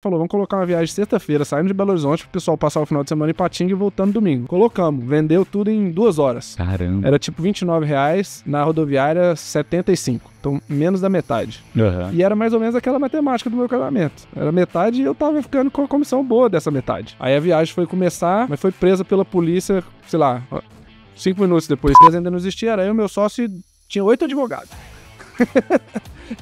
Falou, vamos colocar uma viagem sexta-feira, saindo de Belo Horizonte, pro pessoal passar o final de semana em Patinga e voltando domingo. Colocamos, vendeu tudo em duas horas. Caramba. Era tipo 29 reais, na rodoviária 75. Então, menos da metade. Uhum. E era mais ou menos aquela matemática do meu casamento. Era metade e eu tava ficando com a comissão boa dessa metade. Aí a viagem foi começar, mas foi presa pela polícia, sei lá, cinco minutos depois. Eles ainda não existia era o meu sócio, tinha oito advogados.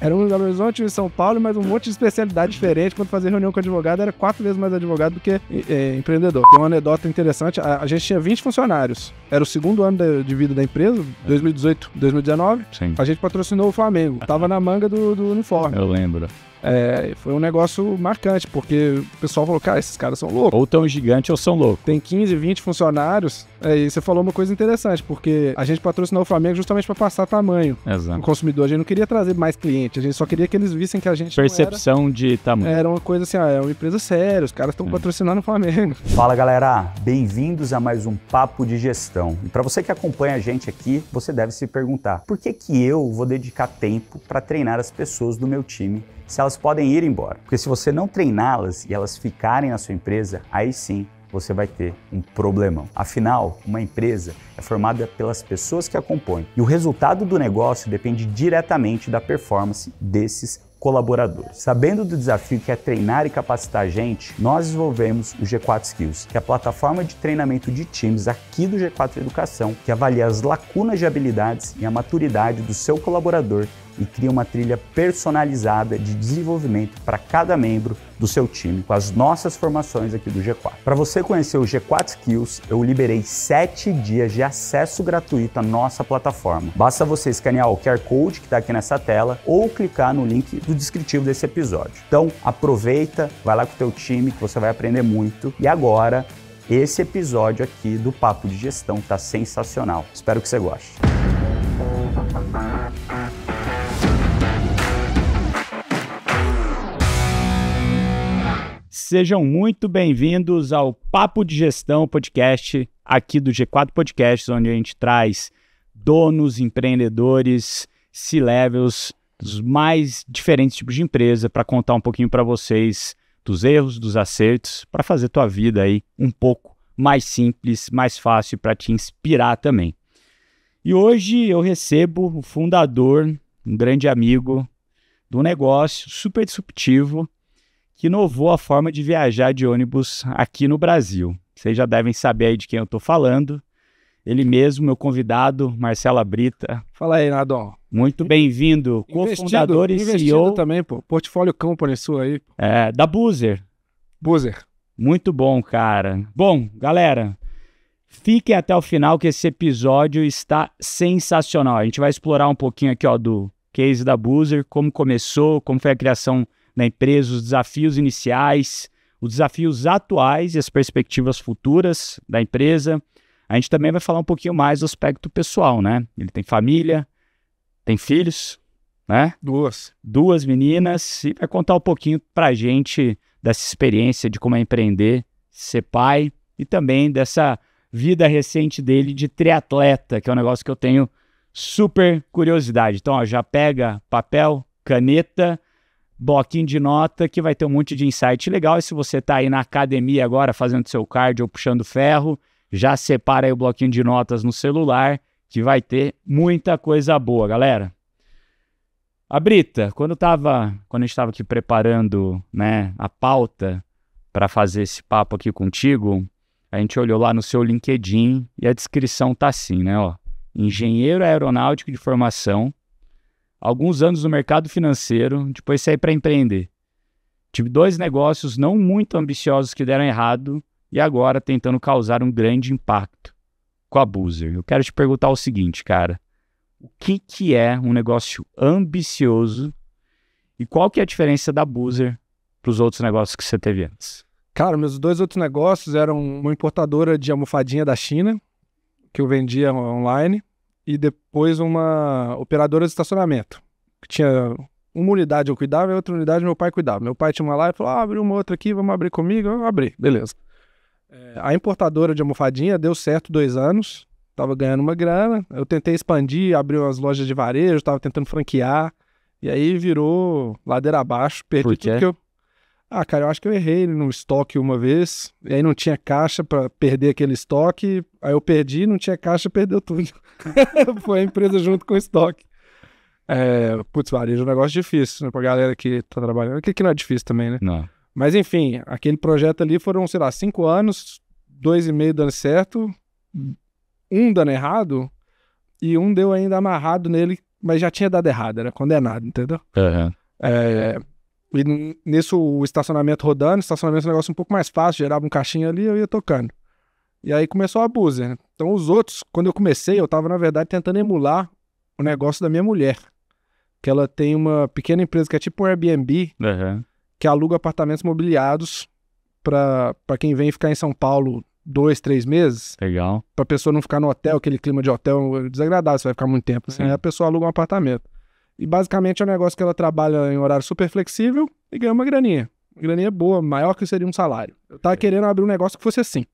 Era um Belo Horizonte em São Paulo, mas um monte de especialidade diferente. Quando fazia reunião com advogado, era quatro vezes mais advogado do que é, empreendedor. Tem uma anedota interessante: a, a gente tinha 20 funcionários era o segundo ano de, de vida da empresa, 2018, é. 2019. Sim. A gente patrocinou o Flamengo. Ah. Tava na manga do, do uniforme. Eu lembro. É, foi um negócio marcante, porque o pessoal falou, cara, esses caras são loucos. Ou tão gigante ou são loucos. Tem 15, 20 funcionários. É, e você falou uma coisa interessante, porque a gente patrocinou o Flamengo justamente para passar tamanho. Exato. O consumidor, a gente não queria trazer mais clientes, a gente só queria que eles vissem que a gente Percepção era, de tamanho. Era uma coisa assim, ah, é uma empresa séria, os caras estão é. patrocinando o Flamengo. Fala, galera. Bem-vindos a mais um Papo de Gestão questão. E para você que acompanha a gente aqui, você deve se perguntar: por que, que eu vou dedicar tempo para treinar as pessoas do meu time se elas podem ir embora? Porque se você não treiná-las e elas ficarem na sua empresa, aí sim você vai ter um problemão. Afinal, uma empresa é formada pelas pessoas que a compõem e o resultado do negócio depende diretamente da performance desses colaboradores. Sabendo do desafio que é treinar e capacitar gente, nós desenvolvemos o G4 Skills, que é a plataforma de treinamento de times aqui do G4 Educação, que avalia as lacunas de habilidades e a maturidade do seu colaborador e cria uma trilha personalizada de desenvolvimento para cada membro do seu time com as nossas formações aqui do G4. Para você conhecer o G4 Skills, eu liberei 7 dias de acesso gratuito à nossa plataforma. Basta você escanear o QR Code que está aqui nessa tela ou clicar no link do descritivo desse episódio. Então, aproveita, vai lá com o teu time que você vai aprender muito. E agora, esse episódio aqui do Papo de Gestão está sensacional. Espero que você goste. Sejam muito bem-vindos ao Papo de Gestão podcast aqui do G4 Podcasts, onde a gente traz donos, empreendedores, C-levels dos mais diferentes tipos de empresa para contar um pouquinho para vocês dos erros, dos acertos, para fazer tua vida aí um pouco mais simples, mais fácil para te inspirar também. E hoje eu recebo o fundador, um grande amigo do negócio super disruptivo que inovou a forma de viajar de ônibus aqui no Brasil. Vocês já devem saber aí de quem eu estou falando. Ele mesmo, meu convidado, Marcela Brita. Fala aí, Nadon. Muito bem-vindo, cofundador e CEO. também, pô. Portfólio Company sua aí. É, da Buzer. Buzer. Muito bom, cara. Bom, galera, fiquem até o final que esse episódio está sensacional. A gente vai explorar um pouquinho aqui, ó, do case da Buzer, como começou, como foi a criação na né, empresa, os desafios iniciais, os desafios atuais e as perspectivas futuras da empresa. A gente também vai falar um pouquinho mais do aspecto pessoal, né? Ele tem família, tem filhos, né? Duas. Duas meninas e vai contar um pouquinho para a gente dessa experiência de como é empreender, ser pai e também dessa vida recente dele de triatleta, que é um negócio que eu tenho super curiosidade. Então, ó, já pega papel, caneta bloquinho de nota que vai ter um monte de insight legal. E se você está aí na academia agora fazendo seu cardio ou puxando ferro, já separa aí o bloquinho de notas no celular, que vai ter muita coisa boa, galera. A Brita, quando tava, quando estava aqui preparando, né, a pauta para fazer esse papo aqui contigo, a gente olhou lá no seu LinkedIn e a descrição tá assim, né, ó. Engenheiro aeronáutico de formação, alguns anos no mercado financeiro, depois saí para empreender. Tive dois negócios não muito ambiciosos que deram errado e agora tentando causar um grande impacto com a Boozer. Eu quero te perguntar o seguinte, cara. O que, que é um negócio ambicioso e qual que é a diferença da Boozer para os outros negócios que você teve antes? Cara, meus dois outros negócios eram uma importadora de almofadinha da China, que eu vendia online, e depois uma operadora de estacionamento. Que tinha uma unidade eu cuidava e outra unidade meu pai cuidava. Meu pai tinha uma lá e falou: ah, abre uma outra aqui, vamos abrir comigo. Eu abri, beleza. É... A importadora de almofadinha deu certo dois anos, tava ganhando uma grana. Eu tentei expandir, abriu umas lojas de varejo, tava tentando franquear. E aí virou ladeira abaixo, perdi Por quê? tudo que eu. Ah, cara, eu acho que eu errei no estoque uma vez, e aí não tinha caixa para perder aquele estoque, aí eu perdi, não tinha caixa, perdeu tudo. Foi a empresa junto com o estoque. É, putz, varejo é um negócio difícil, né? Pra galera que tá trabalhando, que, que não é difícil também, né? Não. Mas enfim, aquele projeto ali foram, sei lá, cinco anos, dois e meio dando certo, um dando errado, e um deu ainda amarrado nele, mas já tinha dado errado, era condenado, entendeu? Uhum. É, e nisso o estacionamento rodando, estacionamento é um negócio um pouco mais fácil, gerava um caixinho ali eu ia tocando. E aí começou a buzzer né? Então os outros, quando eu comecei, eu tava, na verdade, tentando emular o negócio da minha mulher. Que ela tem uma pequena empresa que é tipo um Airbnb, uhum. que aluga apartamentos mobiliados para quem vem ficar em São Paulo dois, três meses. Legal. Pra pessoa não ficar no hotel, aquele clima de hotel desagradável, você vai ficar muito tempo. Assim, aí a pessoa aluga um apartamento. E basicamente é um negócio que ela trabalha em horário super flexível e ganha uma graninha. Uma graninha boa, maior que seria um salário. Eu tava é. querendo abrir um negócio que fosse assim.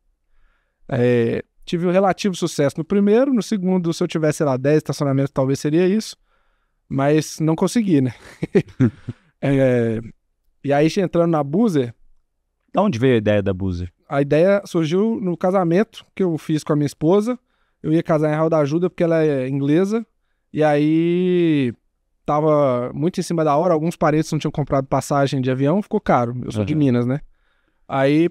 É, tive um relativo sucesso no primeiro, no segundo, se eu tivesse, sei lá, 10 estacionamentos, talvez seria isso. Mas não consegui, né? é, e aí, entrando na Buzer. Da onde veio a ideia da Buzer? A ideia surgiu no casamento que eu fiz com a minha esposa. Eu ia casar em Real da Ajuda porque ela é inglesa. E aí tava muito em cima da hora, alguns parentes não tinham comprado passagem de avião, ficou caro. Eu sou uhum. de Minas, né? Aí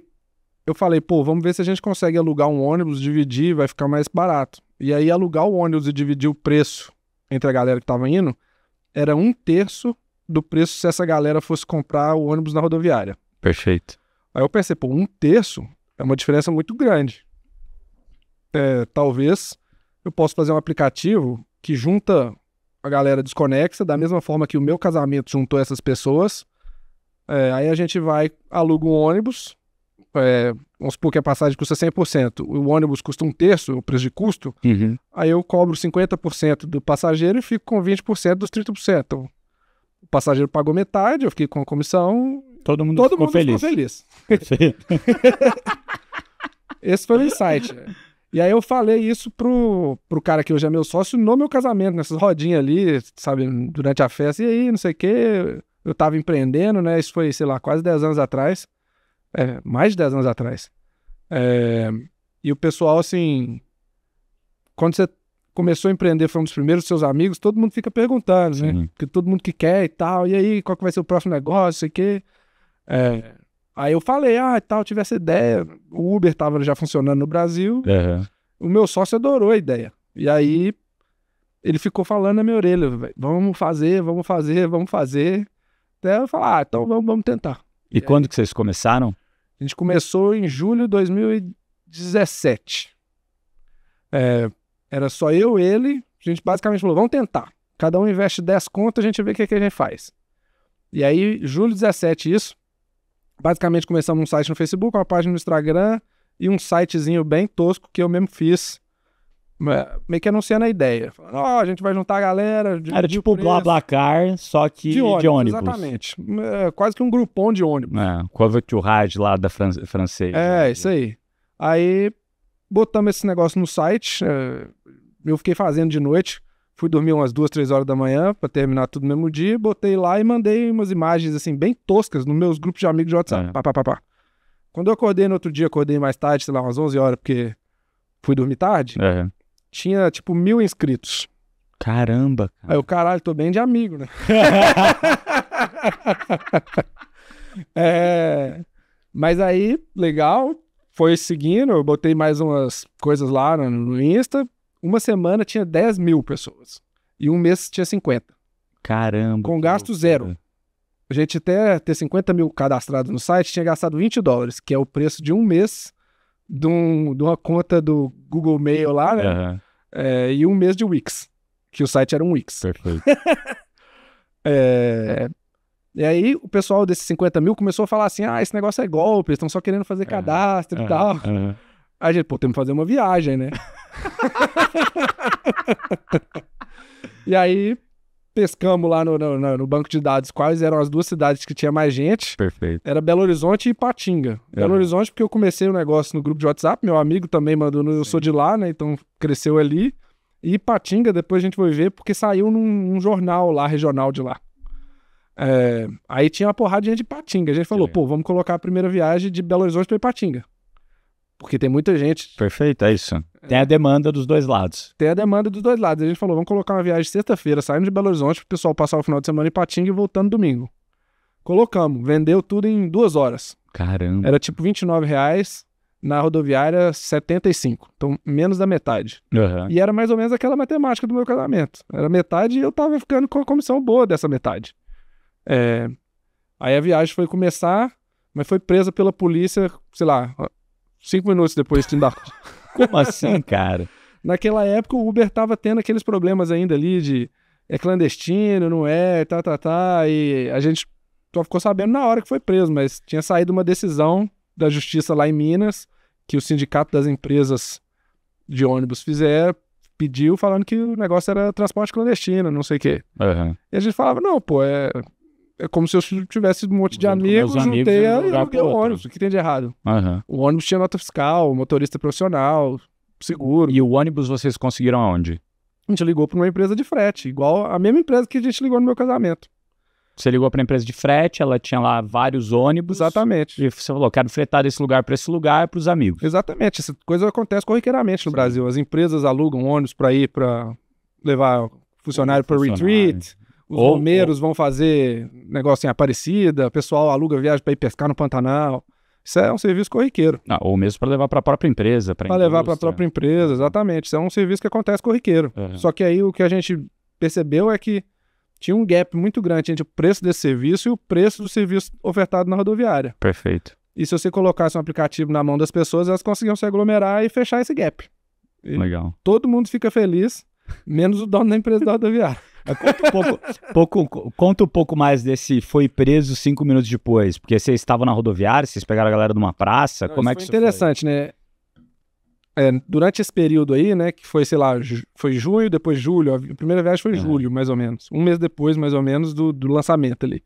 eu falei, pô, vamos ver se a gente consegue alugar um ônibus, dividir, vai ficar mais barato. E aí alugar o ônibus e dividir o preço entre a galera que tava indo era um terço do preço se essa galera fosse comprar o ônibus na rodoviária. Perfeito. Aí eu pensei, pô, um terço é uma diferença muito grande. É, talvez eu possa fazer um aplicativo que junta a galera desconexa, da mesma forma que o meu casamento juntou essas pessoas. É, aí a gente vai, aluga um ônibus, é, vamos supor que a passagem custa 100%, o ônibus custa um terço, o preço de custo, uhum. aí eu cobro 50% do passageiro e fico com 20% dos 30%. Então, o passageiro pagou metade, eu fiquei com a comissão. Todo mundo, todo ficou, mundo feliz. ficou feliz. Esse foi o insight. E aí eu falei isso pro, pro cara que hoje é meu sócio no meu casamento, nessas rodinhas ali, sabe, durante a festa. E aí, não sei o quê, eu tava empreendendo, né? Isso foi, sei lá, quase 10 anos atrás. É, mais de 10 anos atrás. É, e o pessoal, assim, quando você começou a empreender, foi um dos primeiros seus amigos, todo mundo fica perguntando, né? Sim. Porque todo mundo que quer e tal, e aí, qual que vai ser o próximo negócio, sei o quê. É, Aí eu falei, ah, tal, tive essa ideia. O Uber tava já funcionando no Brasil. Uhum. O meu sócio adorou a ideia. E aí ele ficou falando na minha orelha, vamos fazer, vamos fazer, vamos fazer. Até eu falar, ah, então vamos, vamos tentar. E, e quando aí, que vocês começaram? A gente começou em julho de 2017. É, era só eu e ele. A gente basicamente falou, vamos tentar. Cada um investe 10 contas, a gente vê o que, é que a gente faz. E aí, julho de 2017, isso. Basicamente, começamos um site no Facebook, uma página no Instagram e um sitezinho bem tosco que eu mesmo fiz é, meio que anunciando a ideia. Falando, ó, oh, a gente vai juntar a galera. De, Era de tipo preço. BlaBlaCar, só que de ônibus, de ônibus. Exatamente. É, quase que um grupão de ônibus. É, Cover to Ride lá da Fran francesa. É, né? isso aí. Aí botamos esse negócio no site. É, eu fiquei fazendo de noite. Fui dormir umas duas, três horas da manhã para terminar tudo no mesmo dia, botei lá e mandei umas imagens assim bem toscas nos meus grupos de amigos de WhatsApp. É. Pá, pá, pá, pá. Quando eu acordei no outro dia, acordei mais tarde, sei lá, umas 11 horas, porque fui dormir tarde. É. Tinha tipo mil inscritos. Caramba, cara. Aí eu, caralho, tô bem de amigo, né? é, mas aí, legal, foi seguindo, eu botei mais umas coisas lá no Insta, uma semana tinha 10 mil pessoas. E um mês tinha 50. Caramba. Com gasto zero. A gente até ter 50 mil cadastrados no site tinha gastado 20 dólares, que é o preço de um mês de, um, de uma conta do Google Mail lá, né? Uhum. É, e um mês de Wix, que o site era um Wix. Perfeito. é, e aí o pessoal desses 50 mil começou a falar assim: ah, esse negócio é golpe, eles estão só querendo fazer é, cadastro uhum. e é, tal. Uhum a gente, pô, temos que fazer uma viagem, né? e aí pescamos lá no, no, no, banco de dados quais eram as duas cidades que tinha mais gente. Perfeito. Era Belo Horizonte e Patinga. É. Belo Horizonte, porque eu comecei o um negócio no grupo de WhatsApp, meu amigo também mandou, eu sou de lá, né? Então cresceu ali. E Patinga, depois a gente foi ver, porque saiu num, num jornal lá, regional de lá. É, aí tinha uma porrada de gente de Patinga. A gente falou, pô, vamos colocar a primeira viagem de Belo Horizonte para Ipatinga. Porque tem muita gente. Perfeito, é isso. É. Tem a demanda dos dois lados. Tem a demanda dos dois lados. A gente falou, vamos colocar uma viagem sexta-feira, saindo de Belo Horizonte, para o pessoal passar o final de semana em Patinga e voltando domingo. Colocamos, vendeu tudo em duas horas. Caramba. Era tipo 29 reais, na rodoviária 75. Então, menos da metade. Uhum. E era mais ou menos aquela matemática do meu casamento. Era metade e eu tava ficando com a comissão boa dessa metade. É... Aí a viagem foi começar, mas foi presa pela polícia, sei lá, Cinco minutos depois te embarcou. Como assim, cara? Naquela época o Uber tava tendo aqueles problemas ainda ali de é clandestino, não é, tá, tá, tá. E a gente só ficou sabendo na hora que foi preso, mas tinha saído uma decisão da justiça lá em Minas que o sindicato das empresas de ônibus fizeram, pediu falando que o negócio era transporte clandestino, não sei o quê. Uhum. E a gente falava, não, pô, é, é como se eu tivesse um monte de amigos, amigos juntei e aluguei o ônibus. O que tem de errado? Uhum. O ônibus tinha nota fiscal, motorista profissional, seguro. E o ônibus vocês conseguiram aonde? A gente ligou para uma empresa de frete, igual a mesma empresa que a gente ligou no meu casamento. Você ligou para a empresa de frete, ela tinha lá vários ônibus. Exatamente. E você falou, quero fretar desse lugar para esse lugar para os amigos. Exatamente. Essa coisa acontece corriqueiramente no Sim. Brasil. As empresas alugam ônibus para ir para levar funcionário para retreat, os oh, romeiros oh. vão fazer negócio em Aparecida, o pessoal aluga viagem para ir pescar no Pantanal. Isso é um serviço corriqueiro. Ah, ou mesmo para levar para a própria empresa. Para levar para a própria empresa, exatamente. Isso é um serviço que acontece corriqueiro. Uhum. Só que aí o que a gente percebeu é que tinha um gap muito grande entre o preço desse serviço e o preço do serviço ofertado na rodoviária. Perfeito. E se você colocasse um aplicativo na mão das pessoas, elas conseguiam se aglomerar e fechar esse gap. E Legal. Todo mundo fica feliz, menos o dono da empresa da rodoviária. Conta um pouco, pouco, conta um pouco mais desse foi preso cinco minutos depois, porque vocês estavam na rodoviária, vocês pegaram a galera de uma praça, não, como é que foi interessante, foi? né? É, durante esse período aí, né, que foi, sei lá, foi junho, depois julho, a primeira viagem foi julho, mais ou menos, um mês depois, mais ou menos, do, do lançamento ali.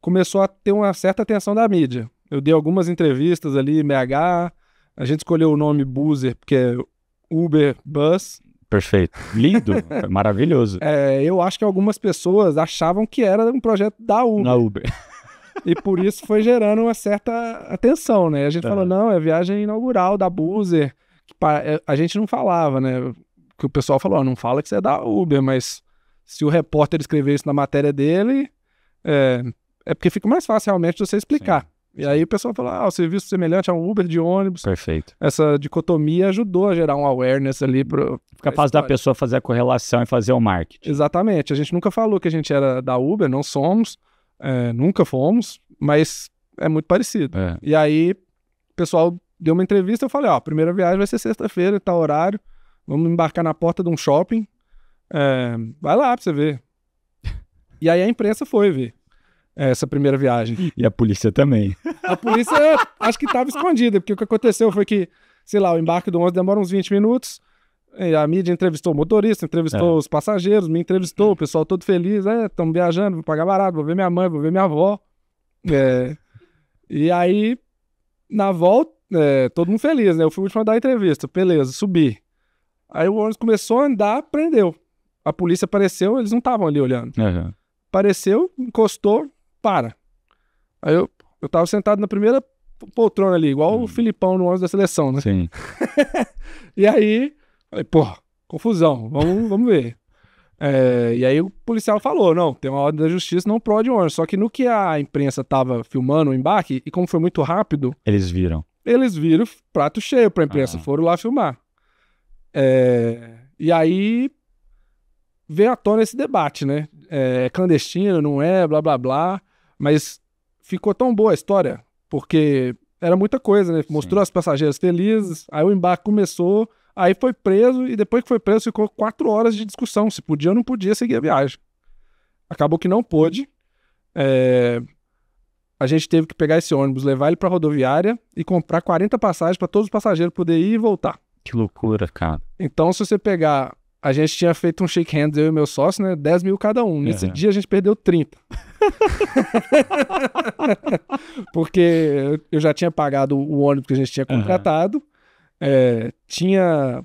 Começou a ter uma certa atenção da mídia. Eu dei algumas entrevistas ali Mh, a gente escolheu o nome Boozer, porque é Uber Bus, Perfeito. Lindo, maravilhoso. É, eu acho que algumas pessoas achavam que era um projeto da Uber. Na Uber. E por isso foi gerando uma certa atenção, né? A gente tá. falou, não, é viagem inaugural da Buzer. É, a gente não falava, né? Que o pessoal falou, não fala que você é da Uber, mas se o repórter escrever isso na matéria dele, é, é porque fica mais fácil realmente você explicar. Sim. E aí o pessoal fala, ah, o serviço semelhante a um Uber de ônibus. Perfeito. Essa dicotomia ajudou a gerar um awareness ali para capaz da pessoa fazer a correlação e fazer o marketing. Exatamente. A gente nunca falou que a gente era da Uber, não somos, é, nunca fomos, mas é muito parecido. É. E aí o pessoal deu uma entrevista, eu falei, ó, a primeira viagem vai ser sexta-feira, tal horário, vamos embarcar na porta de um shopping, é, vai lá pra você ver. e aí a imprensa foi ver. É essa primeira viagem. E a polícia também. A polícia acho que estava escondida, porque o que aconteceu foi que, sei lá, o embarque do 11 demora uns 20 minutos. A mídia entrevistou o motorista, entrevistou é. os passageiros, me entrevistou, o pessoal todo feliz. É, estamos viajando, vou pagar barato, vou ver minha mãe, vou ver minha avó. É, e aí, na volta, é, todo mundo feliz, né? Eu fui o último a dar a entrevista, beleza, subi. Aí o ônibus começou a andar, prendeu. A polícia apareceu, eles não estavam ali olhando. Uhum. Apareceu, encostou, para. Aí eu, eu tava sentado na primeira poltrona ali, igual hum. o Filipão no ônibus da seleção, né? Sim. e aí, falei, pô, confusão, vamos, vamos ver. É, e aí o policial falou: não, tem uma ordem da justiça, não de ônibus. Só que no que a imprensa tava filmando o embarque, e como foi muito rápido. Eles viram. Eles viram prato cheio pra imprensa, ah. foram lá filmar. É, e aí veio à tona esse debate, né? É, é clandestino, não é, blá blá blá. Mas ficou tão boa a história, porque era muita coisa, né? Mostrou Sim. as passageiras felizes, aí o embarque começou, aí foi preso, e depois que foi preso, ficou quatro horas de discussão se podia ou não podia seguir a viagem. Acabou que não pôde. É... A gente teve que pegar esse ônibus, levar ele para rodoviária e comprar 40 passagens para todos os passageiros poderem ir e voltar. Que loucura, cara. Então, se você pegar a gente tinha feito um shake hands, eu e meu sócio, né? 10 mil cada um. Nesse uhum. dia a gente perdeu 30. Porque eu já tinha pagado o ônibus que a gente tinha contratado, uhum. é, tinha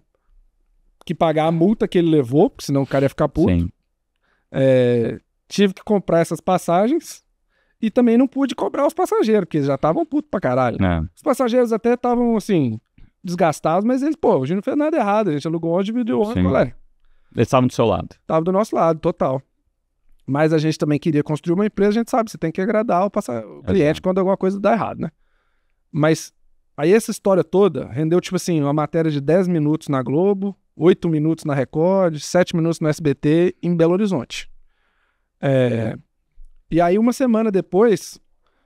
que pagar a multa que ele levou, porque senão o cara ia ficar puto. É, tive que comprar essas passagens e também não pude cobrar os passageiros, porque eles já estavam putos pra caralho. É. Os passageiros até estavam assim, desgastados, mas eles, pô, a gente não fez nada errado, a gente alugou onde dividiu o ônibus, galera. Eles estavam do seu lado. Estavam do nosso lado, total. Mas a gente também queria construir uma empresa, a gente sabe, você tem que agradar o, passar, o cliente Exato. quando alguma coisa dá errado, né? Mas aí essa história toda rendeu, tipo assim, uma matéria de 10 minutos na Globo, 8 minutos na Record, 7 minutos no SBT, em Belo Horizonte. É, é. E aí, uma semana depois,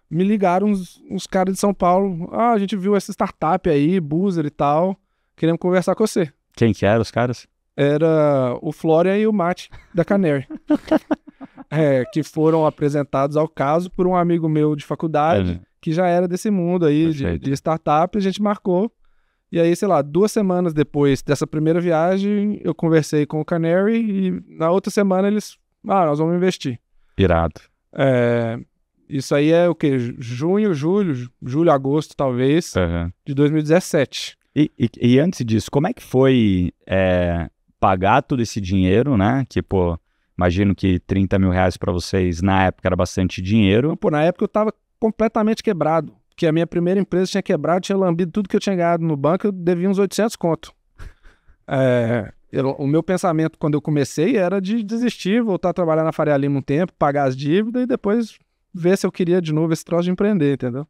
me ligaram uns, uns caras de São Paulo. Ah, a gente viu essa startup aí, Boozer e tal, queremos conversar com você. Quem que eram os caras? era o Florian e o Matt da Canary. é, que foram apresentados ao caso por um amigo meu de faculdade, é. que já era desse mundo aí de, de, startup, a gente marcou. E aí, sei lá, duas semanas depois dessa primeira viagem, eu conversei com o Canary e na outra semana eles. Ah, nós vamos investir. Irado. É, isso aí é o quê? Junho, julho, julho, agosto, talvez, uhum. de 2017. E, e, e, antes disso, como é que foi é, pagar todo esse dinheiro, né? Que, pô, imagino que 30 mil reais para vocês na época era bastante dinheiro. Pô, na época eu estava completamente quebrado, porque a minha primeira empresa tinha quebrado, tinha lambido tudo que eu tinha ganhado no banco, eu devia uns 800 conto. É, eu, o meu pensamento quando eu comecei era de desistir, voltar a trabalhar na Faria Lima um tempo, pagar as dívidas e depois ver se eu queria de novo esse troço de empreender, entendeu?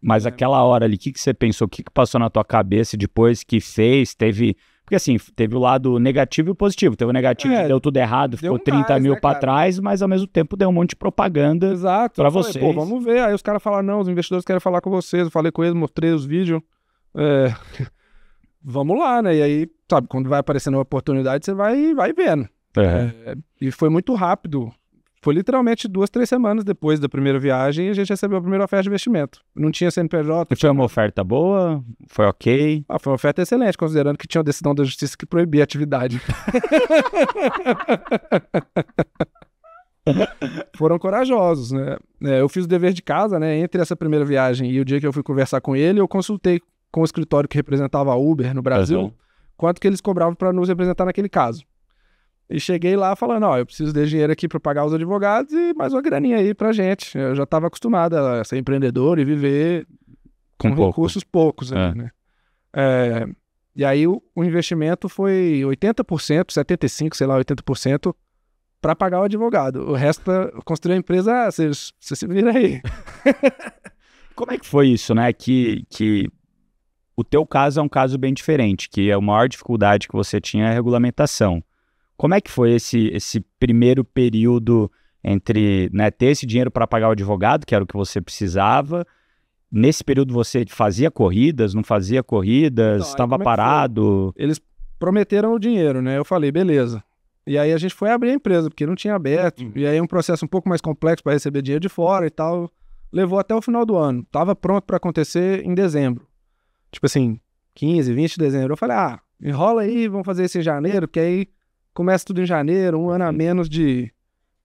Mas é. aquela hora ali, o que, que você pensou? O que, que passou na tua cabeça depois que fez? Teve porque assim, teve o lado negativo e o positivo. Teve o negativo é, que deu tudo errado, ficou 30 mais, mil né, para trás, mas ao mesmo tempo deu um monte de propaganda para vocês. Falei, Pô, vamos ver. Aí os caras falaram, não, os investidores querem falar com vocês. Eu falei com eles, mostrei os vídeos. É... vamos lá, né? E aí, sabe, quando vai aparecendo uma oportunidade, você vai, vai vendo. É. e foi muito rápido foi literalmente duas, três semanas depois da primeira viagem e a gente recebeu a primeira oferta de investimento. Não tinha CNPJ. Foi uma oferta boa? Foi ok? Ah, foi uma oferta excelente, considerando que tinha uma decisão da justiça que proibia a atividade. Foram corajosos, né? É, eu fiz o dever de casa, né? Entre essa primeira viagem e o dia que eu fui conversar com ele, eu consultei com o escritório que representava a Uber no Brasil uhum. quanto que eles cobravam para nos representar naquele caso. E cheguei lá falando, ó, eu preciso de dinheiro aqui para pagar os advogados e mais uma graninha aí pra gente. Eu já estava acostumada a ser empreendedor e viver com, com pouco. recursos poucos, é. né? É, e aí o, o, investimento foi 80%, 75%, sei lá, 80% para pagar o advogado. O resto para construir a empresa, ah, você se vira aí. Como é que foi isso, né? Que, que o teu caso é um caso bem diferente, que a maior dificuldade que você tinha é a regulamentação. Como é que foi esse, esse primeiro período entre né, ter esse dinheiro para pagar o advogado, que era o que você precisava? Nesse período você fazia corridas, não fazia corridas, então, estava é parado? Eles prometeram o dinheiro, né? Eu falei, beleza. E aí a gente foi abrir a empresa, porque não tinha aberto. Uhum. E aí um processo um pouco mais complexo para receber dinheiro de fora e tal. Levou até o final do ano. Tava pronto para acontecer em dezembro. Tipo assim, 15, 20 de dezembro. Eu falei, ah, enrola aí, vamos fazer esse em janeiro, porque aí começa tudo em janeiro, um ano a uhum. menos de,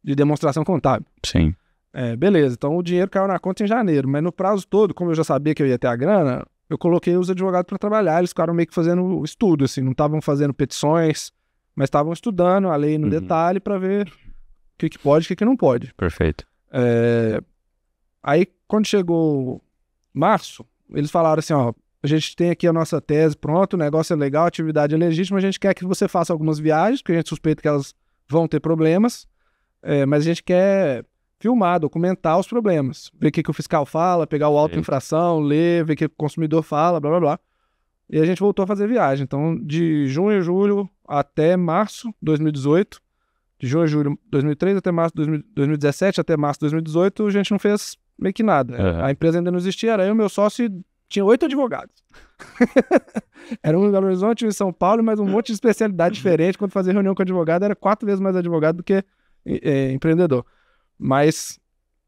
de demonstração contábil. Sim. É, beleza, então o dinheiro caiu na conta em janeiro, mas no prazo todo, como eu já sabia que eu ia ter a grana, eu coloquei os advogados para trabalhar, eles ficaram meio que fazendo estudo, assim, não estavam fazendo petições, mas estavam estudando a lei no uhum. detalhe para ver o que, que pode e o que, que não pode. Perfeito. É... Aí, quando chegou março, eles falaram assim: ó, a gente tem aqui a nossa tese, pronto, o negócio é legal, a atividade é legítima, a gente quer que você faça algumas viagens, porque a gente suspeita que elas vão ter problemas, é, mas a gente quer filmar, documentar os problemas, ver o que, que o fiscal fala, pegar o auto infração, ler, ver o que o consumidor fala, blá blá blá. E a gente voltou a fazer viagem. Então, de junho e julho até março de 2018, de junho e julho de 2003 até março de 2017, até março de 2018, a gente não fez meio que nada. Uhum. A empresa ainda não existia, era eu, meu sócio e tinha oito advogados. era um em Belo Horizonte, um em São Paulo, mas um monte de especialidade diferente. Quando fazia reunião com advogado, era quatro vezes mais advogado do que é, empreendedor. Mas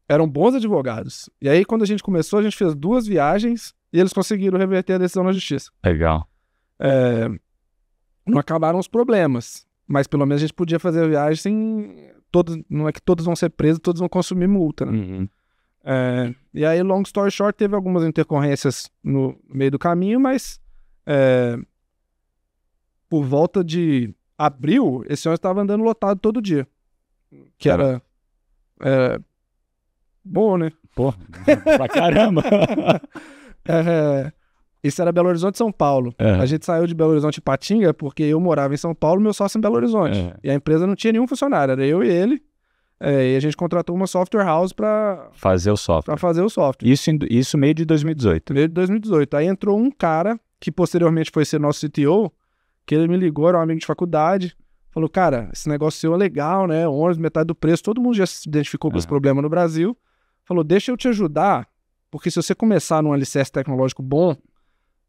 eram bons advogados. E aí, quando a gente começou, a gente fez duas viagens e eles conseguiram reverter a decisão na justiça. Legal. É, não acabaram os problemas, mas pelo menos a gente podia fazer a viagem sem. Todos, não é que todos vão ser presos, todos vão consumir multa, né? Uhum. É, e aí, long story short, teve algumas intercorrências no meio do caminho, mas é, por volta de abril, esse ônibus estava andando lotado todo dia. Que era. É, bom, né? Pô, pra caramba! É, é, isso era Belo Horizonte São Paulo. Uhum. A gente saiu de Belo Horizonte Patinga porque eu morava em São Paulo, meu sócio em Belo Horizonte. Uhum. E a empresa não tinha nenhum funcionário, era eu e ele. É, e a gente contratou uma software house para fazer o software. Para fazer o software. Isso, isso meio de 2018. Meio de 2018. Aí entrou um cara que posteriormente foi ser nosso CTO, que ele me ligou, era um amigo de faculdade, falou: "Cara, esse negócio seu é legal, né? Ônibus metade do preço, todo mundo já se identificou com esse é. problema no Brasil". Falou: "Deixa eu te ajudar, porque se você começar num alicerce tecnológico bom,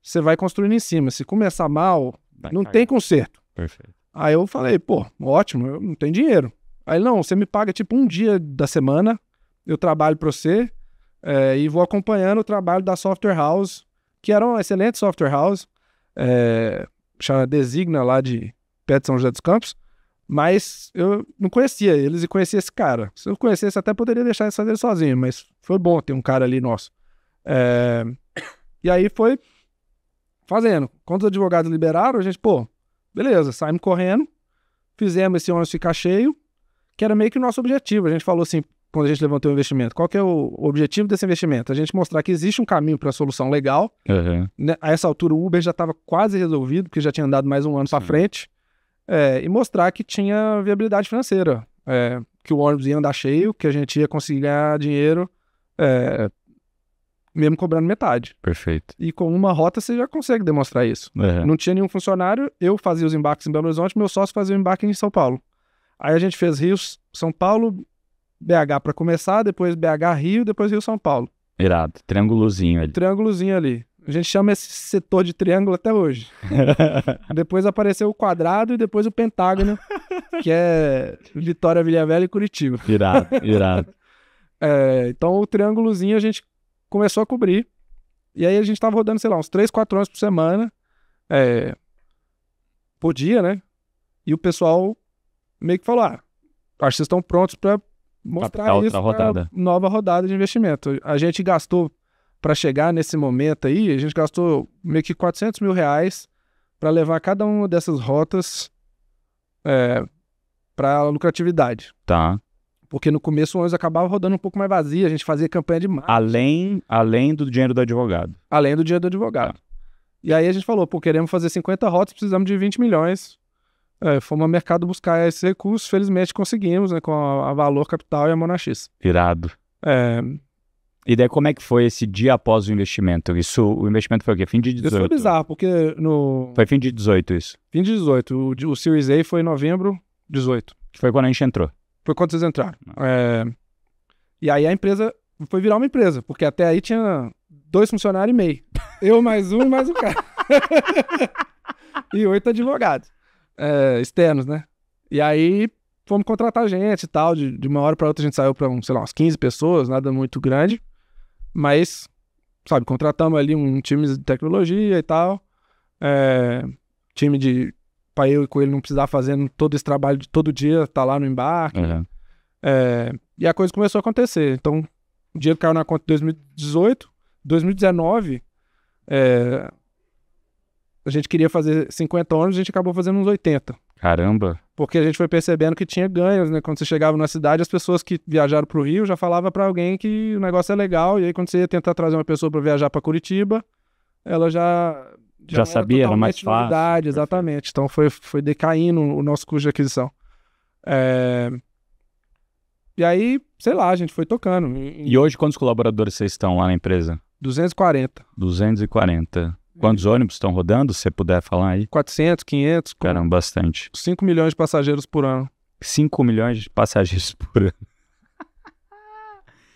você vai construindo em cima. Se começar mal, vai não cair. tem conserto". Perfeito. Aí eu falei: "Pô, ótimo, eu não tenho dinheiro". Aí, não, você me paga tipo um dia da semana, eu trabalho para você é, e vou acompanhando o trabalho da Software House, que era uma excelente Software House, é, chama Designa lá de Pé de São José dos Campos, mas eu não conhecia eles e conhecia esse cara. Se eu conhecesse, até poderia deixar isso fazer sozinho, mas foi bom ter um cara ali nosso. É, e aí foi fazendo. Quando os advogados liberaram, a gente, pô, beleza, saímos correndo, fizemos esse ônibus ficar cheio, que era meio que o nosso objetivo. A gente falou assim, quando a gente levantou o investimento, qual que é o objetivo desse investimento? A gente mostrar que existe um caminho para a solução legal. Uhum. A essa altura, o Uber já estava quase resolvido, porque já tinha andado mais um ano para frente. É, e mostrar que tinha viabilidade financeira. É, que o ônibus ia andar cheio, que a gente ia conseguir ganhar dinheiro é, mesmo cobrando metade. Perfeito. E com uma rota você já consegue demonstrar isso. Uhum. Não tinha nenhum funcionário, eu fazia os embarques em Belo Horizonte, meu sócio fazia o embarque em São Paulo. Aí a gente fez Rio, São Paulo, BH para começar, depois BH, Rio, depois Rio, São Paulo. Irado, triângulozinho ali. Triângulozinho ali. A gente chama esse setor de triângulo até hoje. depois apareceu o quadrado e depois o pentágono, que é Vitória, Vila Velha e Curitiba. Irado, irado. é, então o triângulozinho a gente começou a cobrir. E aí a gente tava rodando, sei lá, uns 3, 4 horas por semana. É, por dia, né? E o pessoal meio que falou: ah, acho que vocês estão prontos para mostrar pra isso para nova rodada de investimento. A gente gastou, para chegar nesse momento aí, a gente gastou meio que 400 mil reais para levar cada uma dessas rotas é, para lucratividade. Tá. Porque no começo o ônibus acabava rodando um pouco mais vazio, a gente fazia campanha de marketing. Além, além do dinheiro do advogado. Além do dinheiro do advogado. Tá. E aí a gente falou, pô, queremos fazer 50 rotas, precisamos de 20 milhões é, fomos ao mercado buscar esses recursos, felizmente conseguimos, né? Com a, a Valor Capital e a monaxis Irado. É, e daí como é que foi esse dia após o investimento? Isso, o investimento foi o quê? Fim de 18? Isso foi bizarro, porque no... Foi fim de 18 isso? Fim de 18. O, o Series A foi em novembro 18. Que foi quando a gente entrou? Foi quando vocês entraram. Ah. É... E aí a empresa foi virar uma empresa, porque até aí tinha dois funcionários e meio. Eu mais um e mais um cara. e oito advogados é, externos, né? E aí fomos contratar gente e tal. De, de uma hora para outra a gente saiu para, um, sei lá, umas 15 pessoas, nada muito grande. Mas, sabe, contratamos ali um, time de tecnologia e tal. É, time de. para eu e com ele não precisar fazendo todo esse trabalho de todo dia, tá lá no embarque. Uhum. É, e a coisa começou a acontecer. Então, o dinheiro caiu na conta em 2018. 2019, é, a gente queria fazer 50 anos, a gente acabou fazendo uns 80. Caramba! Porque a gente foi percebendo que tinha ganhos, né? Quando você chegava na cidade, as pessoas que viajaram para o Rio já falava para alguém que o negócio é legal, e aí quando você ia tentar trazer uma pessoa para viajar para Curitiba, ela já já, já sabia, era mais fácil. Novidade, exatamente. Então foi, foi decaindo o nosso custo de aquisição. É... E aí, sei lá, a gente foi tocando. E hoje quantos colaboradores vocês estão lá na empresa? 240. 240. Quantos ônibus estão rodando, se você puder falar aí? 400, 500. Caramba, bastante. 5 milhões de passageiros por ano. 5 milhões de passageiros por ano.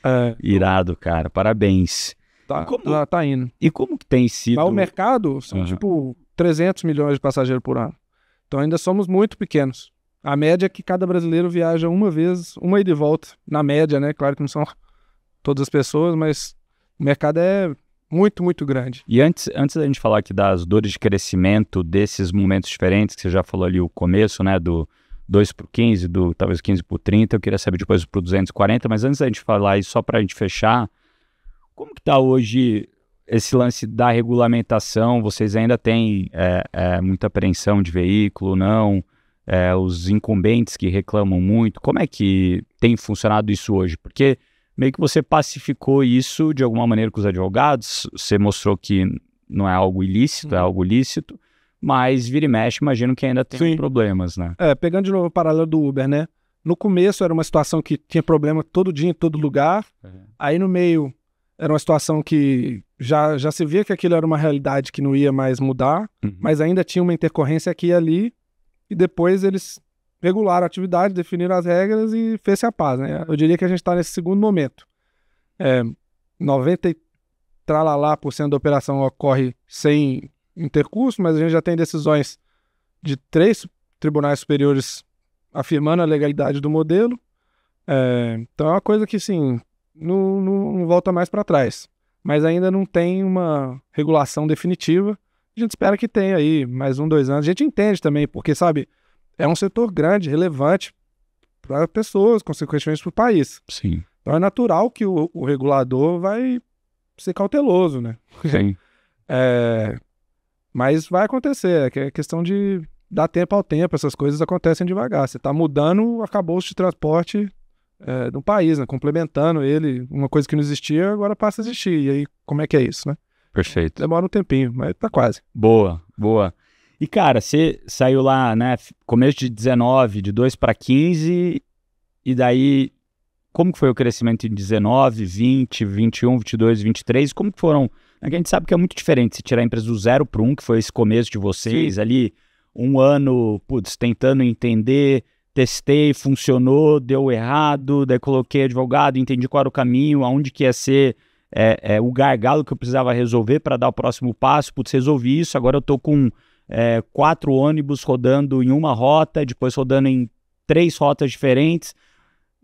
É, Irado, cara. Parabéns. Tá, como, tá, tá indo. E como que tem sido... o mercado são, uhum. tipo, 300 milhões de passageiros por ano. Então ainda somos muito pequenos. A média é que cada brasileiro viaja uma vez, uma ida e volta. Na média, né? Claro que não são todas as pessoas, mas o mercado é muito, muito grande. E antes, antes da gente falar aqui das dores de crescimento, desses momentos diferentes, que você já falou ali o começo, né, do 2 para 15, do talvez 15 para 30, eu queria saber depois para 240, mas antes da gente falar isso, só para a gente fechar, como que está hoje esse lance da regulamentação? Vocês ainda têm é, é, muita apreensão de veículo, não? É, os incumbentes que reclamam muito, como é que tem funcionado isso hoje? Porque meio que você pacificou isso de alguma maneira com os advogados, você mostrou que não é algo ilícito, é uhum. algo lícito, mas vira e mexe, imagino que ainda tem problemas, né? É, pegando de novo o paralelo do Uber, né? No começo era uma situação que tinha problema todo dia, em todo lugar. É. Aí no meio era uma situação que já, já se via que aquilo era uma realidade que não ia mais mudar, uhum. mas ainda tinha uma intercorrência aqui e ali. E depois eles regularam a atividade, definiram as regras e fez-se a paz, né? Eu diria que a gente está nesse segundo momento. É, 90 tralalá por cento da operação ocorre sem intercurso, mas a gente já tem decisões de três tribunais superiores afirmando a legalidade do modelo. É, então é uma coisa que, sim, não, não, não volta mais para trás. Mas ainda não tem uma regulação definitiva. A gente espera que tenha aí mais um, dois anos. A gente entende também, porque, sabe, é um setor grande, relevante para pessoas, consequentemente para o país. Sim. Então é natural que o, o regulador vai ser cauteloso, né? Sim. É, mas vai acontecer, é, é questão de dar tempo ao tempo, essas coisas acontecem devagar. Você está mudando acabou de transporte é, do país, né? complementando ele, uma coisa que não existia, agora passa a existir. E aí, como é que é isso, né? Perfeito. Demora um tempinho, mas tá quase. Boa, boa. E, cara, você saiu lá, né, começo de 19, de 2 para 15, e daí, como que foi o crescimento em 19, 20, 21, 22, 23? Como que foram... É a gente sabe que é muito diferente se tirar a empresa do zero para um, que foi esse começo de vocês Sim. ali, um ano, putz, tentando entender, testei, funcionou, deu errado, daí coloquei advogado, entendi qual era o caminho, aonde que ia ser é, é, o gargalo que eu precisava resolver para dar o próximo passo, putz, resolvi isso, agora eu tô com é, quatro ônibus rodando em uma rota, depois rodando em três rotas diferentes.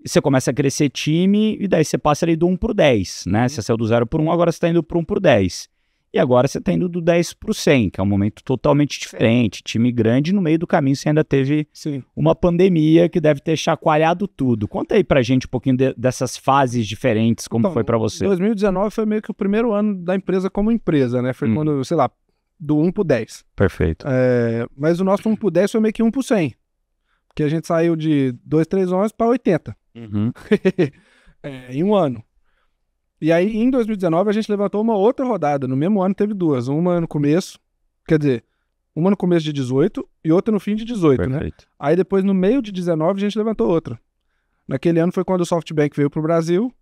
Você começa a crescer time e daí você passa ali do 1 para o 10, né? Uhum. Você saiu do 0 para 1, agora você está indo para 1 para 10. E agora você está indo do 10 para o 100, que é um momento totalmente diferente. Time grande, no meio do caminho você ainda teve Sim. uma pandemia que deve ter chacoalhado tudo. Conta aí pra gente um pouquinho de, dessas fases diferentes, como então, foi para você. 2019 foi meio que o primeiro ano da empresa como empresa, né? Foi hum. quando, sei lá, do 1 pro 10. Perfeito. É, mas o nosso 1 pro 10 foi meio que 1 pro 100. Porque a gente saiu de 2, 3 11 para 80. Uhum. é, em um ano. E aí, em 2019, a gente levantou uma outra rodada. No mesmo ano teve duas. Uma no começo, quer dizer, uma no começo de 18 e outra no fim de 18, né? Perfeito. né? Aí depois, no meio de 19, a gente levantou outra. Naquele ano foi quando o SoftBank veio para o Brasil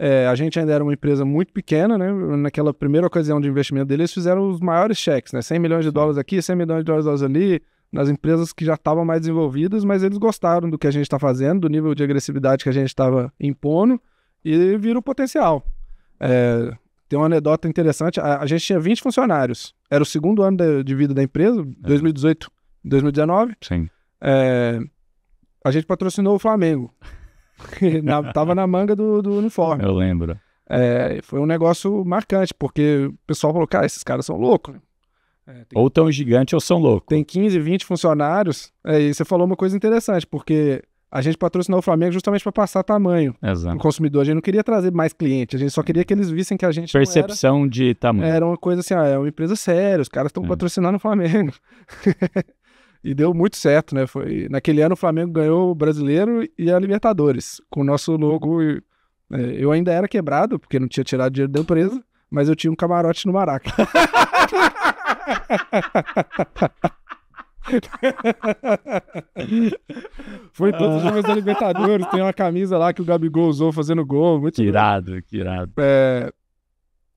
é, a gente ainda era uma empresa muito pequena, né? Naquela primeira ocasião de investimento dele, eles fizeram os maiores cheques, né? 100 milhões de dólares aqui, 100 milhões de dólares ali, nas empresas que já estavam mais desenvolvidas, mas eles gostaram do que a gente está fazendo, do nível de agressividade que a gente estava impondo e viram o potencial. É, tem uma anedota interessante: a, a, gente tinha 20 funcionários, era o segundo ano de, de vida da empresa, 2018, é. 2019. Sim. É, a gente patrocinou o Flamengo. na, tava na manga do, do uniforme. Eu lembro. É, foi um negócio marcante, porque o pessoal falou, cara, esses caras são loucos. É, ou tão gigante ou são loucos. Tem 15, 20 funcionários. É, e você falou uma coisa interessante, porque a gente patrocinou o Flamengo justamente para passar tamanho. Exato. O consumidor, a gente não queria trazer mais clientes a gente só queria que eles vissem que a gente Percepção era, de tamanho. Era uma coisa assim, ah, é uma empresa séria, os caras estão é. patrocinando o Flamengo. E deu muito certo, né? Foi, naquele ano o Flamengo ganhou o Brasileiro e a Libertadores, com o nosso logo. É, eu ainda era quebrado, porque não tinha tirado dinheiro da empresa, mas eu tinha um camarote no Maraca. Foi todos os jogos da Libertadores. Tem uma camisa lá que o Gabigol usou fazendo gol. Muito tirado, tirado. É...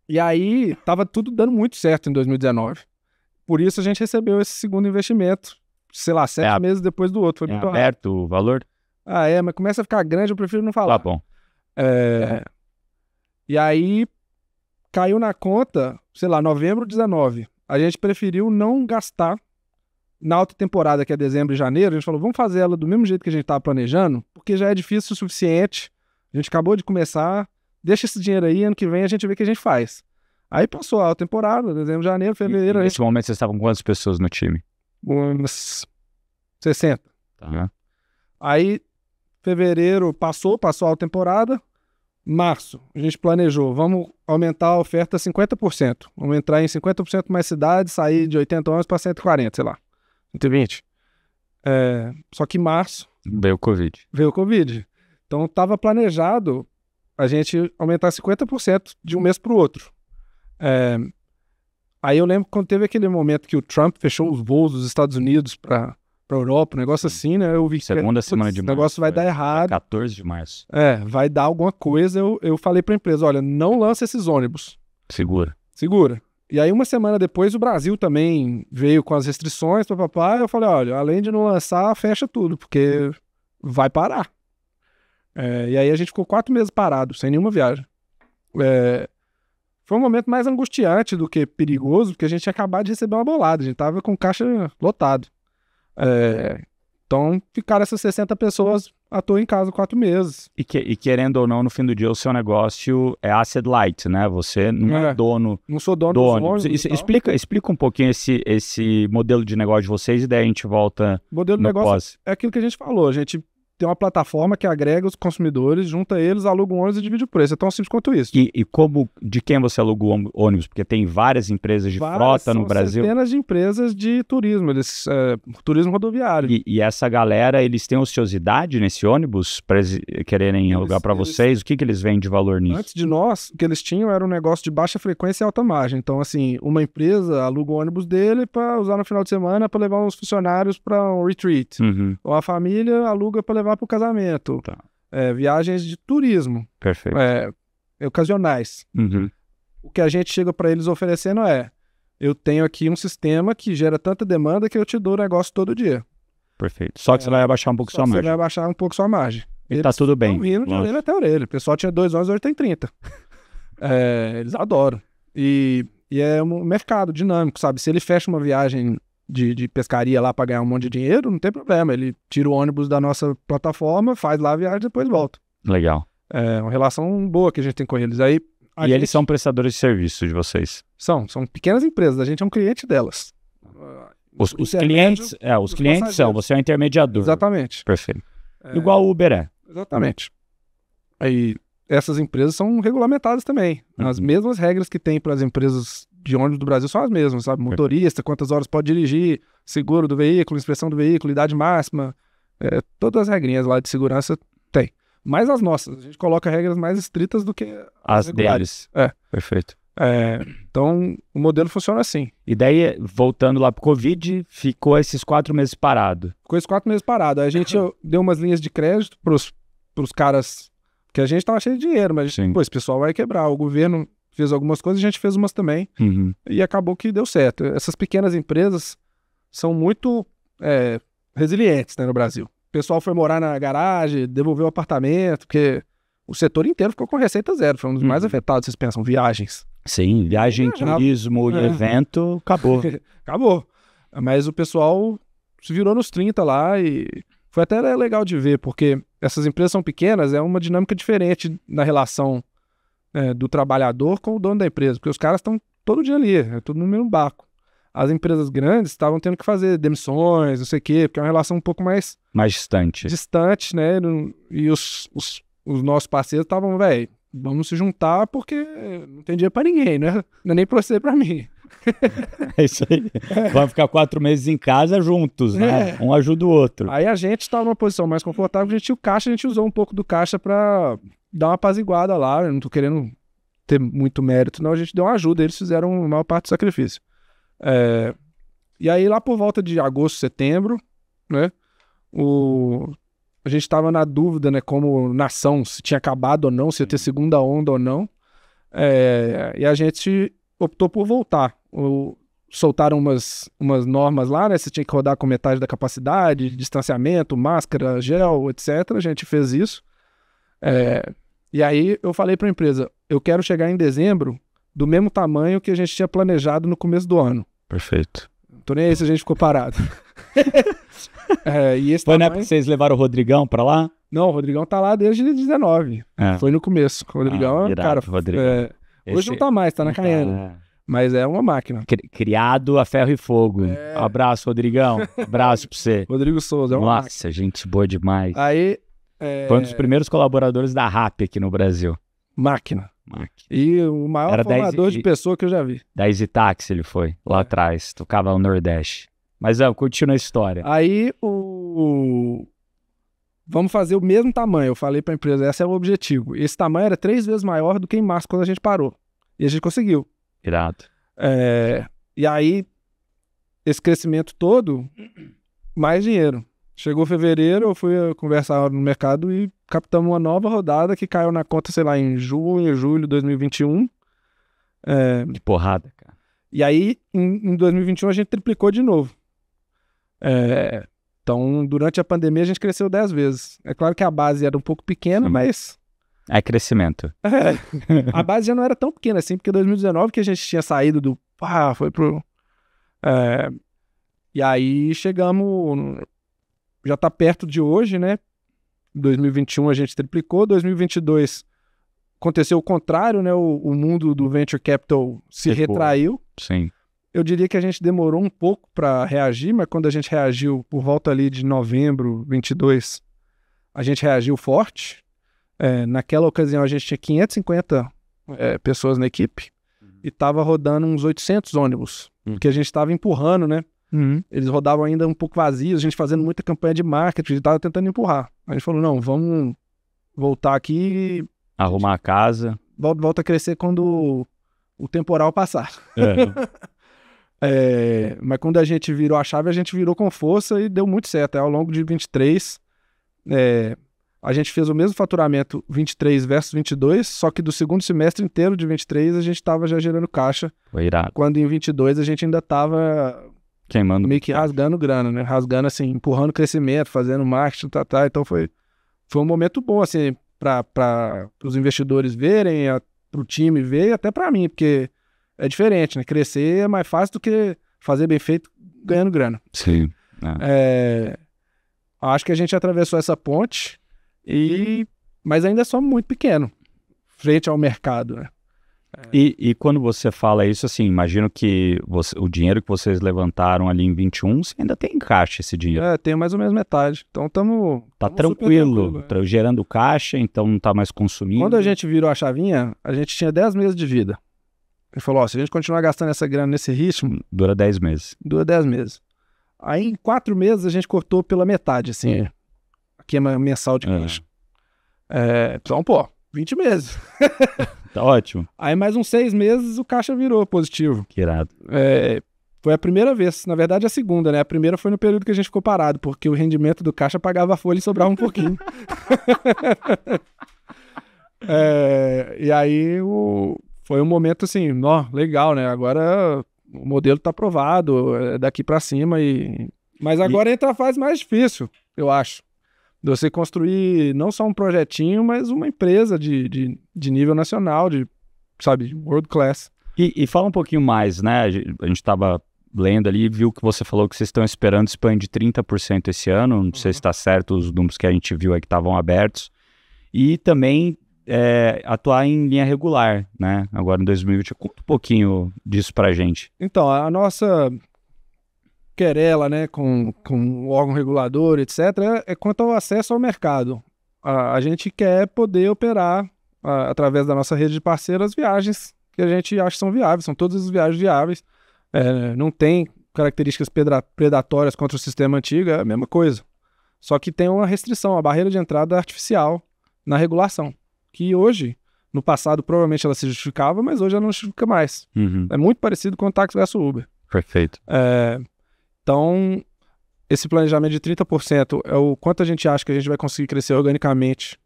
E aí, tava tudo dando muito certo em 2019. Por isso a gente recebeu esse segundo investimento, sei lá, sete é, meses depois do outro. Foi é aberto rápido. o valor? Ah, é, mas começa a ficar grande, eu prefiro não falar. Tá bom. É, e aí caiu na conta, sei lá, novembro 19. A gente preferiu não gastar na alta temporada, que é dezembro e janeiro. A gente falou, vamos fazer ela do mesmo jeito que a gente estava planejando, porque já é difícil o suficiente. A gente acabou de começar, deixa esse dinheiro aí, ano que vem a gente vê o que a gente faz. Aí passou a temporada, dezembro, janeiro, fevereiro. E, nesse gente... momento vocês estavam com quantas pessoas no time? uns 60. Tá. Né? Aí, fevereiro passou, passou a temporada. Março, a gente planejou, vamos aumentar a oferta 50%. Vamos entrar em 50% mais cidades, sair de 80 anos para 140, sei lá, 120. É, só que março... Veio o Covid. Veio o Covid. Então, estava planejado a gente aumentar 50% de um mês para o outro. É, Aí eu lembro quando teve aquele momento que o Trump fechou os voos dos Estados Unidos para para Europa, um negócio assim, né? Eu vi é, Segunda que semana de março, negócio vai é. dar errado. 14 é de março. É, vai dar alguma coisa. Eu, eu falei para a empresa, olha, não lança esses ônibus. Segura. Segura. E aí uma semana depois o Brasil também veio com as restrições, papapá, eu falei, olha, além de não lançar, fecha tudo, porque vai parar. É, e aí a gente ficou quatro meses parado, sem nenhuma viagem. É, foi um momento mais angustiante do que perigoso, porque a gente tinha acabado de receber uma bolada, a gente tava com caixa lotado. É, então ficaram essas 60 pessoas à toa em casa quatro meses. E, que, e, querendo ou não, no fim do dia, o seu negócio é asset light, né? Você não é, é dono. Não sou dono, dono. dos ônibus. Explica, explica um pouquinho esse, esse modelo de negócio de vocês e daí a gente volta. O modelo de negócio pós. é aquilo que a gente falou. A gente tem uma plataforma que agrega os consumidores, junta eles, aluga um ônibus e divide o preço. É tão simples quanto isso. E, e como de quem você aluga o ônibus? Porque tem várias empresas de várias, frota no Brasil. Centenas de empresas de turismo, eles, é, turismo rodoviário. E, e, essa galera, eles têm ociosidade nesse ônibus para quererem eles, alugar para vocês? O que, que eles vendem de valor nisso? Antes de nós, o que eles tinham era um negócio de baixa frequência e alta margem. Então, assim, uma empresa aluga o ônibus dele para usar no final de semana para levar uns funcionários para um retreat. Uhum. Ou a família aluga para levar lá para o casamento. Tá. É, viagens de turismo. Perfeito. É, ocasionais. Uhum. O que a gente chega para eles oferecendo é: eu tenho aqui um sistema que gera tanta demanda que eu te dou o negócio todo dia. Perfeito. Só que é, você vai abaixar um pouco sua margem. Você vai abaixar um pouco sua margem. E tá eles tá tudo bem. rindo de orelha até orelha. O pessoal tinha dois anos, hoje tem 30. é, eles adoram. E, e é um mercado dinâmico, sabe? Se ele fecha uma viagem de, de pescaria lá para ganhar um monte de dinheiro, não tem problema. Ele tira o ônibus da nossa plataforma, faz lá a viagem e depois volta. Legal. É uma relação boa que a gente tem com eles. Aí, e gente... eles são prestadores de serviço de vocês? São, são pequenas empresas, a gente é um cliente delas. Os, os clientes, é, os, clientes são, você é o intermediador. Exatamente. Perfeito. É... Igual o Uber é. Exatamente. Aí essas empresas são regulamentadas também. Uhum. As mesmas regras que tem para as empresas de ônibus do Brasil são as mesmas, sabe? Motorista, quantas horas pode dirigir, seguro do veículo, inspeção do veículo, idade máxima, é, todas as regrinhas lá de segurança tem. Mas as nossas, a gente coloca regras mais estritas do que as, as deles. É. Perfeito. É, então, o modelo funciona assim. E daí, voltando lá o Covid, ficou esses quatro meses parado. Ficou esses quatro meses parado. a gente deu umas linhas de crédito para os caras porque a gente estava cheio de dinheiro, mas depois pô, esse pessoal vai quebrar. O governo fez algumas coisas, a gente fez umas também. Uhum. E acabou que deu certo. Essas pequenas empresas são muito é, resilientes né, no Brasil. O pessoal foi morar na garagem, devolveu o apartamento, porque o setor inteiro ficou com receita zero. Foi um dos uhum. mais afetados, vocês pensam, viagens. Sim, viagem, é, turismo é. e evento, acabou. acabou. Mas o pessoal se virou nos 30 lá e foi até legal de ver, porque essas empresas são pequenas, é uma dinâmica diferente na relação é, do trabalhador com o dono da empresa, porque os caras estão todo dia ali, é tudo no mesmo barco. As empresas grandes estavam tendo que fazer demissões, não sei o quê, porque é uma relação um pouco mais... Mais distante. Distante, né? E os, os, os nossos parceiros estavam, velho, vamos se juntar porque não tem dinheiro para ninguém, né? Não é nem para você, é para mim. é isso aí. É. Vamos ficar quatro meses em casa juntos, né? É. Um ajuda o outro. Aí a gente estava tá numa posição mais confortável, a gente tinha o caixa, a gente usou um pouco do caixa para dar uma apaziguada lá. Eu não tô querendo ter muito mérito, não. A gente deu uma ajuda, eles fizeram a maior parte do sacrifício. É... E aí, lá por volta de agosto, setembro, né? O... A gente estava na dúvida, né? Como nação, se tinha acabado ou não, se ia ter segunda onda ou não. É... E a gente optou por voltar. O, soltaram umas, umas normas lá, né? Você tinha que rodar com metade da capacidade, distanciamento, máscara, gel, etc. A gente fez isso. É, e aí eu falei para a empresa, eu quero chegar em dezembro do mesmo tamanho que a gente tinha planejado no começo do ano. Perfeito. Então nem aí se a gente ficou parado. é, e esse Foi tamanho... na época que vocês levaram o Rodrigão para lá? Não, o Rodrigão tá lá desde 19. É. Foi no começo. O Rodrigão, ah, irado, cara, Rodrigão. É, Hoje Esse... não tá mais, tá na tá, Cayenne. Né? Mas é uma máquina. Criado a ferro e fogo. É. Um abraço, Rodrigão. Um abraço pra você. Rodrigo Souza, é uma Nossa, máquina. gente boa demais. Aí. É... Foi um é, dos primeiros colaboradores da RAP aqui no Brasil. Máquina. máquina. E o maior Era formador e... de pessoa que eu já vi. Da Easy Taxi ele foi, lá é. atrás. Tocava no Nordeste. Mas é, continua a história. Aí o vamos fazer o mesmo tamanho. Eu falei para a empresa, esse é o objetivo. Esse tamanho era três vezes maior do que em março, quando a gente parou. E a gente conseguiu. Irado. É, e aí, esse crescimento todo, mais dinheiro. Chegou fevereiro, eu fui conversar no mercado e captamos uma nova rodada que caiu na conta, sei lá, em junho, julho de 2021. É... De porrada, cara. E aí, em, em 2021, a gente triplicou de novo. É... Então, durante a pandemia, a gente cresceu 10 vezes. É claro que a base era um pouco pequena, Sim. mas. É crescimento. É. A base já não era tão pequena assim, porque 2019 que a gente tinha saído do. Ah, foi pro. É... E aí chegamos. Já tá perto de hoje, né? 2021 a gente triplicou, 2022 aconteceu o contrário, né? O, o mundo do venture capital se retraiu. Sim eu diria que a gente demorou um pouco para reagir, mas quando a gente reagiu por volta ali de novembro 22, a gente reagiu forte. É, naquela ocasião a gente tinha 550 é, pessoas na equipe uhum. e estava rodando uns 800 ônibus, uhum. que a gente estava empurrando, né? Uhum. Eles rodavam ainda um pouco vazios, a gente fazendo muita campanha de marketing, estava tentando empurrar. A gente falou, não, vamos voltar aqui... Arrumar a casa. Volta, volta a crescer quando o temporal passar. É. É, mas quando a gente virou a chave, a gente virou com força e deu muito certo. ao longo de 23, é, a gente fez o mesmo faturamento 23 versus 22, só que do segundo semestre inteiro de 23 a gente estava já gerando caixa. Foi irado. Quando em 22 a gente ainda estava queimando meio que rasgando grana, né? Rasgando assim, empurrando crescimento, fazendo marketing, tá, tá. Então foi foi um momento bom assim para os investidores verem, para o time ver e até para mim, porque é diferente, né? Crescer é mais fácil do que fazer bem feito ganhando grana. Sim. É. É, acho que a gente atravessou essa ponte e mas ainda é só muito pequeno frente ao mercado, né? É. E, e, quando você fala isso, assim, imagino que você, o dinheiro que vocês levantaram ali em 21, você ainda tem em caixa esse dinheiro. É, tem mais ou menos metade. Então estamos. Tá tranquilo, tranquilo é. gerando caixa, então não tá mais consumindo. Quando a gente virou a chavinha, a gente tinha 10 meses de vida. Ele falou: ó, se a gente continuar gastando essa grana nesse ritmo. Dura 10 meses. Dura 10 meses. Aí em quatro meses a gente cortou pela metade, assim. É. A queima é mensal de caixa. É. É, então, pô, 20 meses. tá ótimo. Aí mais uns seis meses o caixa virou positivo. Que irado. É, foi a primeira vez, na verdade a segunda, né? A primeira foi no período que a gente ficou parado, porque o rendimento do caixa pagava a folha e sobrava um pouquinho. é, e aí o, foi um momento assim, ó, legal, né? Agora o modelo está aprovado, é daqui para cima e mas agora e... entra a fase mais difícil, eu acho. Você construir não só um projetinho, mas uma empresa de, de, de nível nacional, de, sabe, world class. E, e fala um pouquinho mais, né? A gente estava lendo ali, viu que você falou que vocês estão esperando expandir 30% esse ano. Não uhum. sei se está certo os números que a gente viu aí que estavam abertos. E também é, atuar em linha regular, né? Agora em 2020. Conta um pouquinho disso pra gente. Então, a nossa querela, né, com, com o órgão regulador, etc., é quanto ao acesso ao mercado. A, a gente quer poder operar, a, através da nossa rede de parceiros, viagens que a gente acha que são viáveis, são todas as viagens viáveis. É, não tem características predatórias contra o sistema antigo, é a mesma coisa. Só que tem uma restrição, uma barreira de entrada artificial na regulação que hoje, no passado, provavelmente ela se justificava, mas hoje ela não justifica mais. Uhum. É muito parecido com o táxi versus Uber. Perfeito. É, então, esse planejamento de 30% é o quanto a gente acha que a gente vai conseguir crescer organicamente,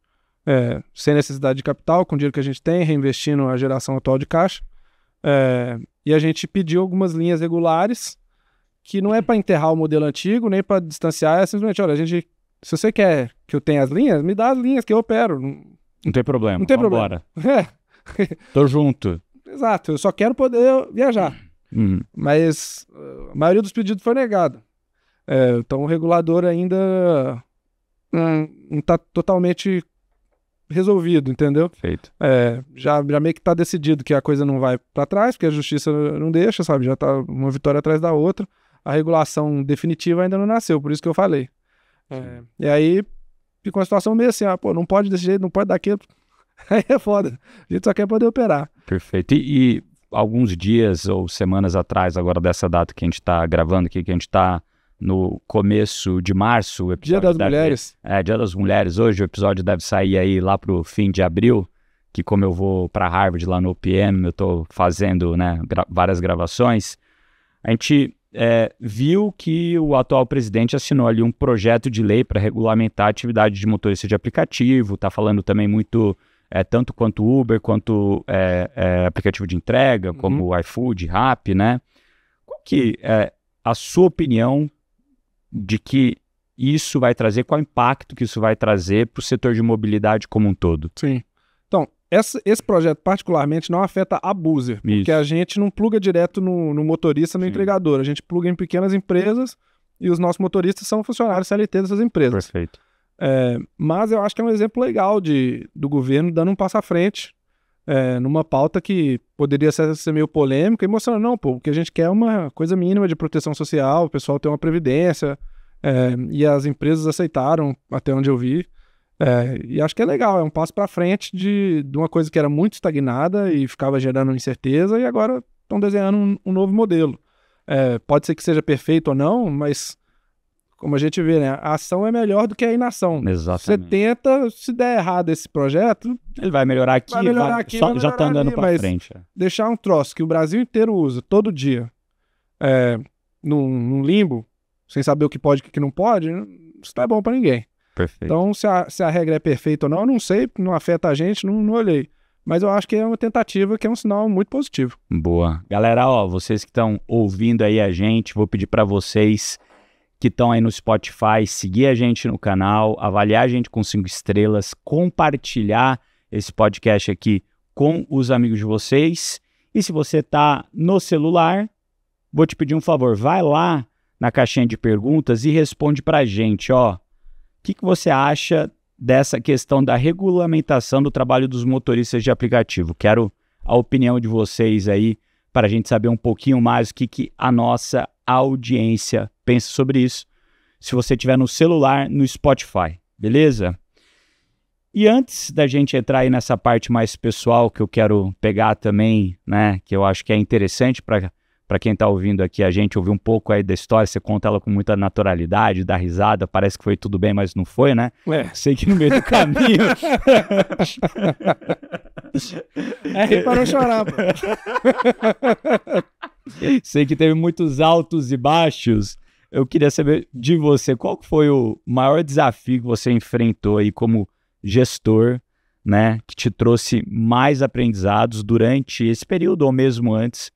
é, sem necessidade de capital, com o dinheiro que a gente tem, reinvestindo a geração atual de caixa. É, e a gente pediu algumas linhas regulares, que não é para enterrar o modelo antigo, nem para distanciar, é simplesmente, olha, a gente, se você quer que eu tenha as linhas, me dá as linhas que eu opero. Não tem problema. Não tem Vambora. problema. É. Tô junto. Exato, eu só quero poder viajar. Uhum. Mas eh, a maioria dos pedidos foi negada É, então o regulador ainda não está totalmente resolvido, entendeu? Feito. É, já, já meio que está decidido que a coisa não vai para trás, porque a justiça não deixa, sabe? Já está uma vitória atrás da outra. A regulação definitiva ainda não nasceu, por isso que eu falei. É, e aí fica uma situação meio assim, ah, pô, não pode desse jeito, não pode daquilo. Aí é foda. A gente só quer poder operar. Perfeito. E, e alguns dias ou semanas atrás, agora dessa data que a gente está gravando aqui, que a gente está no começo de março. O Dia das deve, Mulheres. É, Dia das Mulheres. Hoje o episódio deve sair aí lá pro fim de abril, que como eu vou para Harvard lá no PM, eu estou fazendo né, gra várias gravações. A gente é, viu que o atual presidente assinou ali um projeto de lei para regulamentar a atividade de motorista de aplicativo, está falando também muito, é, tanto quanto Uber, quanto é, é aplicativo de entrega, uhum. como iFood, Rap, né? Qual que é a sua opinião de que isso vai trazer, qual impacto que isso vai trazer para o setor de mobilidade como um todo? Sim esse projeto, particularmente, não afeta a Boozer, Isso. porque a gente não pluga direto no, no motorista, no Sim. entregador. A gente pluga em pequenas empresas e os nossos motoristas são funcionários CLT dessas empresas. Perfeito. É, mas eu acho que é um exemplo legal de, do governo dando um passo à frente é, numa pauta que poderia ser, ser, meio polêmica e mostrando, não, pô, o que a gente quer é uma coisa mínima de proteção social, o pessoal tem uma previdência, é, e as empresas aceitaram, até onde eu vi. É, e acho que é legal, é um passo para frente de, de uma coisa que era muito estagnada e ficava gerando incerteza, e agora estão desenhando um, um, novo modelo. É, pode ser que seja perfeito ou não, mas como a gente vê, né? A ação é melhor do que a inação. Exatamente. Você tenta, se der errado esse projeto. Ele vai melhorar aqui, vai melhorar aqui só, vai tá melhorar já está andando para frente. É. Deixar um troço que o Brasil inteiro usa todo dia é, num, num limbo, sem saber o que pode e o que não pode, isso não é bom para ninguém. Perfeito. Então, se a, se a regra é perfeita ou não, eu não sei, não afeta a gente, não, não olhei. Mas eu acho que é uma tentativa que é um sinal muito positivo. Boa. Galera, ó, vocês que estão ouvindo aí a gente, vou pedir para vocês que estão aí no Spotify seguir a gente no canal, avaliar a gente com cinco estrelas, compartilhar esse podcast aqui com os amigos de vocês. E se você tá no celular, vou te pedir um favor, vai lá na caixinha de perguntas e responde pra gente, ó que, que você acha dessa questão da regulamentação do trabalho dos motoristas de aplicativo? Quero a opinião de vocês aí para a gente saber um pouquinho mais o que, que a nossa audiência pensa sobre isso. Se você tiver no celular, no Spotify, beleza? E antes da gente entrar aí nessa parte mais pessoal que eu quero pegar também, né, que eu acho que é interessante para para quem está ouvindo aqui, a gente ouviu um pouco aí da história, você conta ela com muita naturalidade, dá risada, parece que foi tudo bem, mas não foi, né? É. Sei que no meio do caminho. é para chorar, pô. Sei que teve muitos altos e baixos. Eu queria saber de você, qual foi o maior desafio que você enfrentou aí como gestor, né? Que te trouxe mais aprendizados durante esse período ou mesmo antes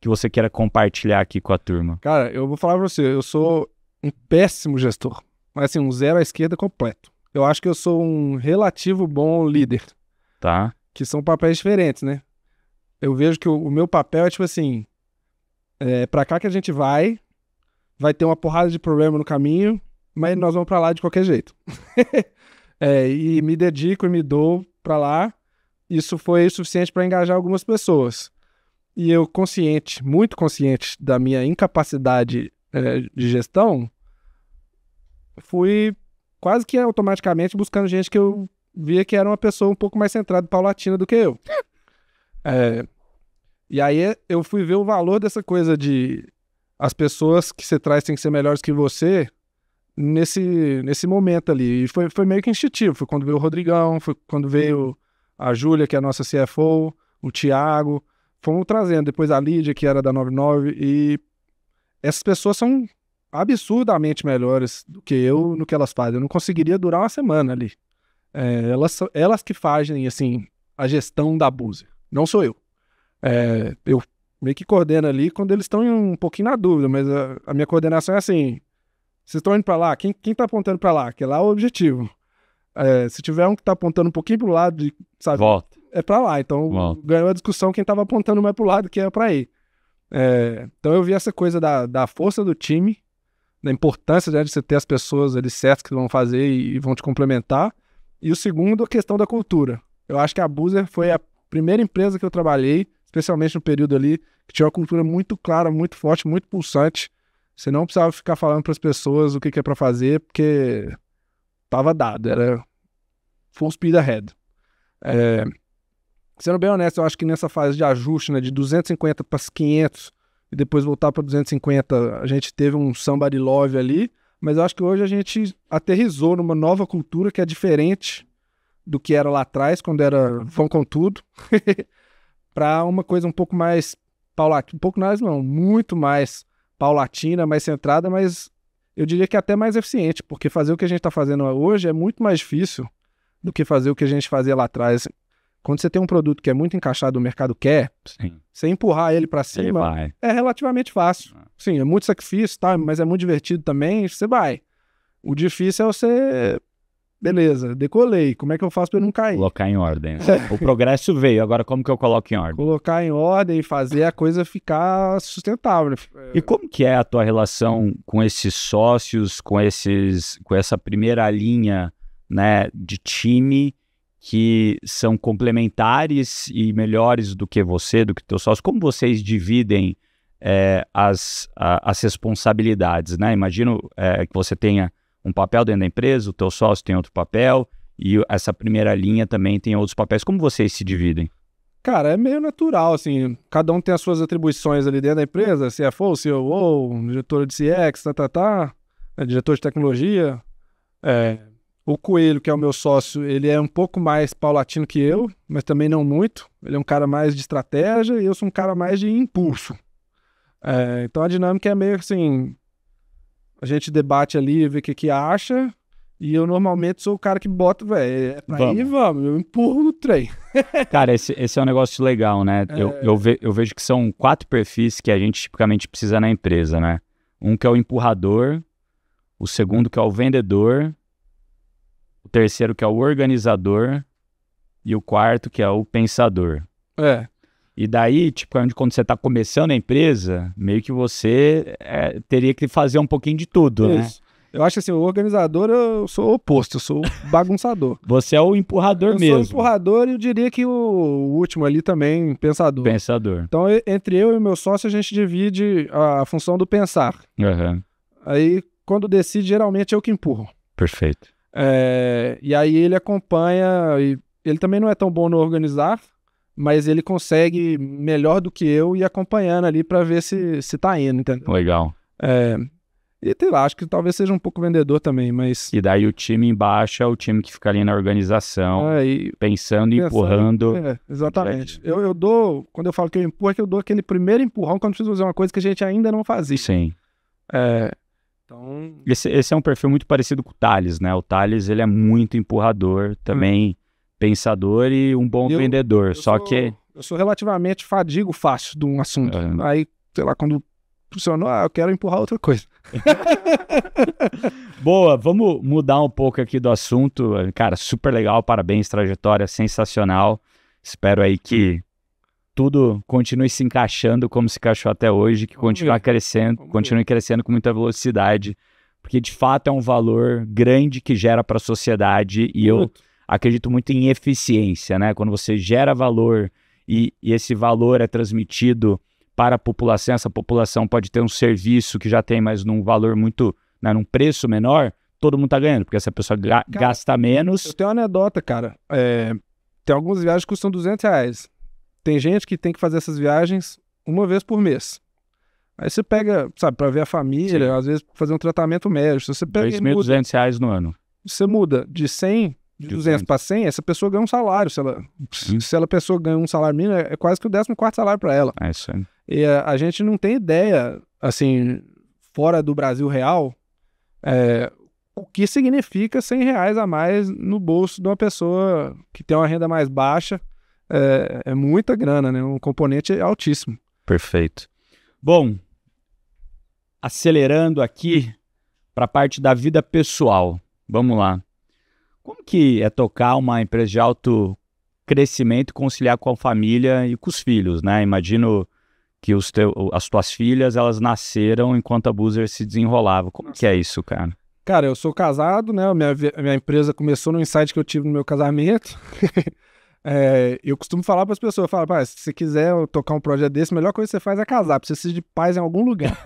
que você queira compartilhar aqui com a turma? Cara, eu vou falar pra você, eu sou um péssimo gestor. Mas assim, um zero à esquerda completo. Eu acho que eu sou um relativo bom líder. Tá. Que são papéis diferentes, né? Eu vejo que o, o meu papel é tipo assim: é, pra cá que a gente vai, vai ter uma porrada de problema no caminho, mas nós vamos para lá de qualquer jeito. é, e me dedico e me dou para lá. Isso foi suficiente para engajar algumas pessoas. E eu, consciente, muito consciente da minha incapacidade é, de gestão, fui quase que automaticamente buscando gente que eu via que era uma pessoa um pouco mais centrada e paulatina do que eu. É, e aí eu fui ver o valor dessa coisa de as pessoas que você traz têm que ser melhores que você nesse, nesse momento ali. E foi, foi meio que instintivo. Foi quando veio o Rodrigão, foi quando veio a Júlia, que é a nossa CFO, o Tiago, fomos trazendo depois a Lídia, que era da 99, e essas pessoas são absurdamente melhores do que eu no que elas fazem. Eu não conseguiria durar uma semana ali. É, elas, elas que fazem, assim, a gestão da Búzia. Não sou eu. É, eu meio que coordeno ali quando eles estão um pouquinho na dúvida, mas a, a minha coordenação é assim: vocês estão indo para lá? Quem, quem tá apontando para lá? Que lá é o objetivo. É, se tiver um que tá apontando um pouquinho pro lado, de, sabe? Volta é para lá. Então ganhou a discussão quem estava apontando mais pro lado que era para ir. É, então eu vi essa coisa da, da força do time, da importância né, de você ter as pessoas ali certas que vão fazer e, e, vão te complementar. E o segundo, a questão da cultura. Eu acho que a Buzer foi a primeira empresa que eu trabalhei, especialmente no período ali, que tinha uma cultura muito clara, muito forte, muito pulsante. Você não precisava ficar falando para as pessoas o que, que é para fazer, porque tava dado, era full speed ahead. É, Sendo bem honesto, eu acho que nessa fase de ajuste, né, de 250 para 500 e depois voltar para 250, a gente teve um somebody love ali, mas eu acho que hoje a gente aterrizou numa nova cultura que é diferente do que era lá atrás, quando era vão com tudo, para uma coisa um pouco mais paulatina, um pouco mais não, muito mais paulatina, mais centrada, mas eu diria que até mais eficiente, porque fazer o que a gente está fazendo hoje é muito mais difícil do que fazer o que a gente fazia lá atrás quando você tem um produto que é muito encaixado, o mercado quer, Sim. você empurrar ele para cima ele é relativamente fácil. É. Sim, é muito sacrifício, tá? mas é muito divertido também, você vai. O difícil é você. Beleza, decolei. Como é que eu faço para não cair? Colocar em ordem. É. o progresso veio, agora como que eu coloco em ordem? Colocar em ordem e fazer a coisa ficar sustentável. Né? E como que é a tua relação com esses sócios, com esses, com essa primeira linha, né, de time? que são complementares e melhores do que você, do que teu sócio? Como vocês dividem é, as, a, as responsabilidades, né? Imagino é, que você tenha um papel dentro da empresa, o teu sócio tem outro papel e essa primeira linha também tem outros papéis. Como vocês se dividem? Cara, é meio natural, assim, cada um tem as suas atribuições ali dentro da empresa, CFO, CEO, diretor de CX, tá, tá, tá, né, diretor de tecnologia, é, o Coelho, que é o meu sócio, ele é um pouco mais paulatino que eu, mas também não muito. Ele é um cara mais de estratégia e eu sou um cara mais de impulso. É, então a dinâmica é meio assim: a gente debate ali, vê o que, que acha, e eu normalmente sou o cara que bota, velho, é pra vamos. ir, vamos, eu empurro no trem. cara, esse, esse é um negócio legal, né? É... Eu, eu, ve, eu vejo que são quatro perfis que a gente tipicamente precisa na empresa, né? Um que é o empurrador, o segundo que é o vendedor, o terceiro que é o organizador e o quarto que é o pensador. É. E daí, tipo, é quando você está começando a empresa, meio que você é, teria que fazer um pouquinho de tudo, né? Isso. né? Eu acho assim, o organizador eu sou o oposto, eu sou o bagunçador. Você é o empurrador eu mesmo. Eu sou o empurrador e eu diria que o, o último ali também, pensador. Pensador. Então, entre eu e meu sócio, a gente divide a, a função do pensar. Uhum. Aí, quando decide, geralmente eu que empurro. Perfeito. É, e aí ele acompanha, ele também não é tão bom no organizar, mas ele consegue melhor do que eu e acompanhando ali para ver se, se tá indo, entendeu? Legal. É, e sei lá, acho que talvez seja um pouco vendedor também, mas. E daí o time embaixo é o time que fica ali na organização, é, e... pensando, empurrando. É, exatamente. Eu, eu dou, quando eu falo que eu empurro, é que eu dou aquele primeiro empurrão quando preciso fazer uma coisa que a gente ainda não fazia. Sim. É, então... Esse, esse, é um perfil muito parecido com o Thales, né? O Thales, ele é muito empurrador, hum. também hum. pensador e um bom eu, vendedor, eu só sou, que... Eu sou relativamente fadigo fácil de um assunto. É. Aí, sei lá, quando funcionou, ah, eu quero empurrar outra coisa. Boa, vamos mudar um pouco aqui do assunto. Cara, super legal, parabéns, trajetória sensacional. Espero aí que tudo continue se encaixando como se encaixou até hoje, que continue crescendo, continue crescendo com muita velocidade, porque de fato é um valor grande que gera para a sociedade e eu acredito muito em eficiência, né? Quando você gera valor e, e esse valor é transmitido para a população, essa população pode ter um serviço que já tem, mas num valor muito, né, num preço menor, todo mundo tá ganhando, porque essa pessoa ga cara, gasta menos. Eu tenho uma anedota, cara. É, tem algumas viagens que custam 200 reais. Tem gente que tem que fazer essas viagens uma vez por mês. Aí você pega, sabe, para ver a família, Sim. às vezes fazer um tratamento médico. Você pega 2.200 reais no ano. Você muda de 100, de, de 200 para 100, essa pessoa ganha um salário. Se ela, se ela pessoa ganha um salário mínimo, é, é quase que o 14 salário para ela. É isso aí. E a, a, gente não tem ideia, assim, fora do Brasil real, é, o que significa 100 reais a mais no bolso de uma pessoa que tem uma renda mais baixa é, é muita grana, né? Um componente altíssimo. Perfeito. Bom, acelerando aqui para a parte da vida pessoal. Vamos lá. Como que é tocar uma empresa de alto crescimento, conciliar com a família e com os filhos, né? Imagino que os teu, as tuas filhas, elas nasceram enquanto a buzzer se desenrolava. Como que é isso, cara? Cara, eu sou casado, né? Minha, minha empresa começou no insight que eu tive no meu casamento. É, eu costumo falar para as pessoas, falo, se você quiser tocar um projeto desse, a melhor coisa que você faz é casar, precisa de paz em algum lugar.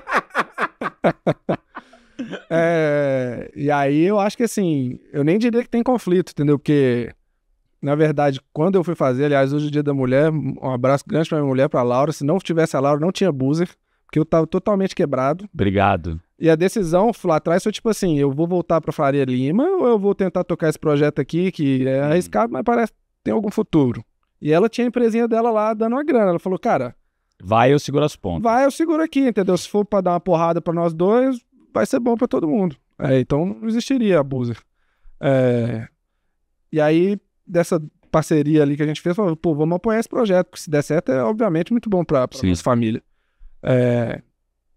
é, e aí eu acho que assim, eu nem diria que tem conflito, entendeu? Porque, na verdade, quando eu fui fazer, aliás, hoje é o dia da mulher, um abraço grande para minha mulher, para Laura, se não tivesse a Laura, não tinha buzzer que eu tava totalmente quebrado. Obrigado. E a decisão lá atrás foi tipo assim: eu vou voltar para Faria Lima ou eu vou tentar tocar esse projeto aqui que é uhum. arriscado, mas parece que tem algum futuro. E ela tinha a empresinha dela lá dando uma grana. Ela falou: cara. Vai, eu seguro as pontas. Vai, eu seguro aqui, entendeu? Se for para dar uma porrada para nós dois, vai ser bom para todo mundo. É, então não existiria a É... E aí, dessa parceria ali que a gente fez, falou, pô, vamos apoiar esse projeto, porque se der certo é obviamente muito bom para as famílias. É,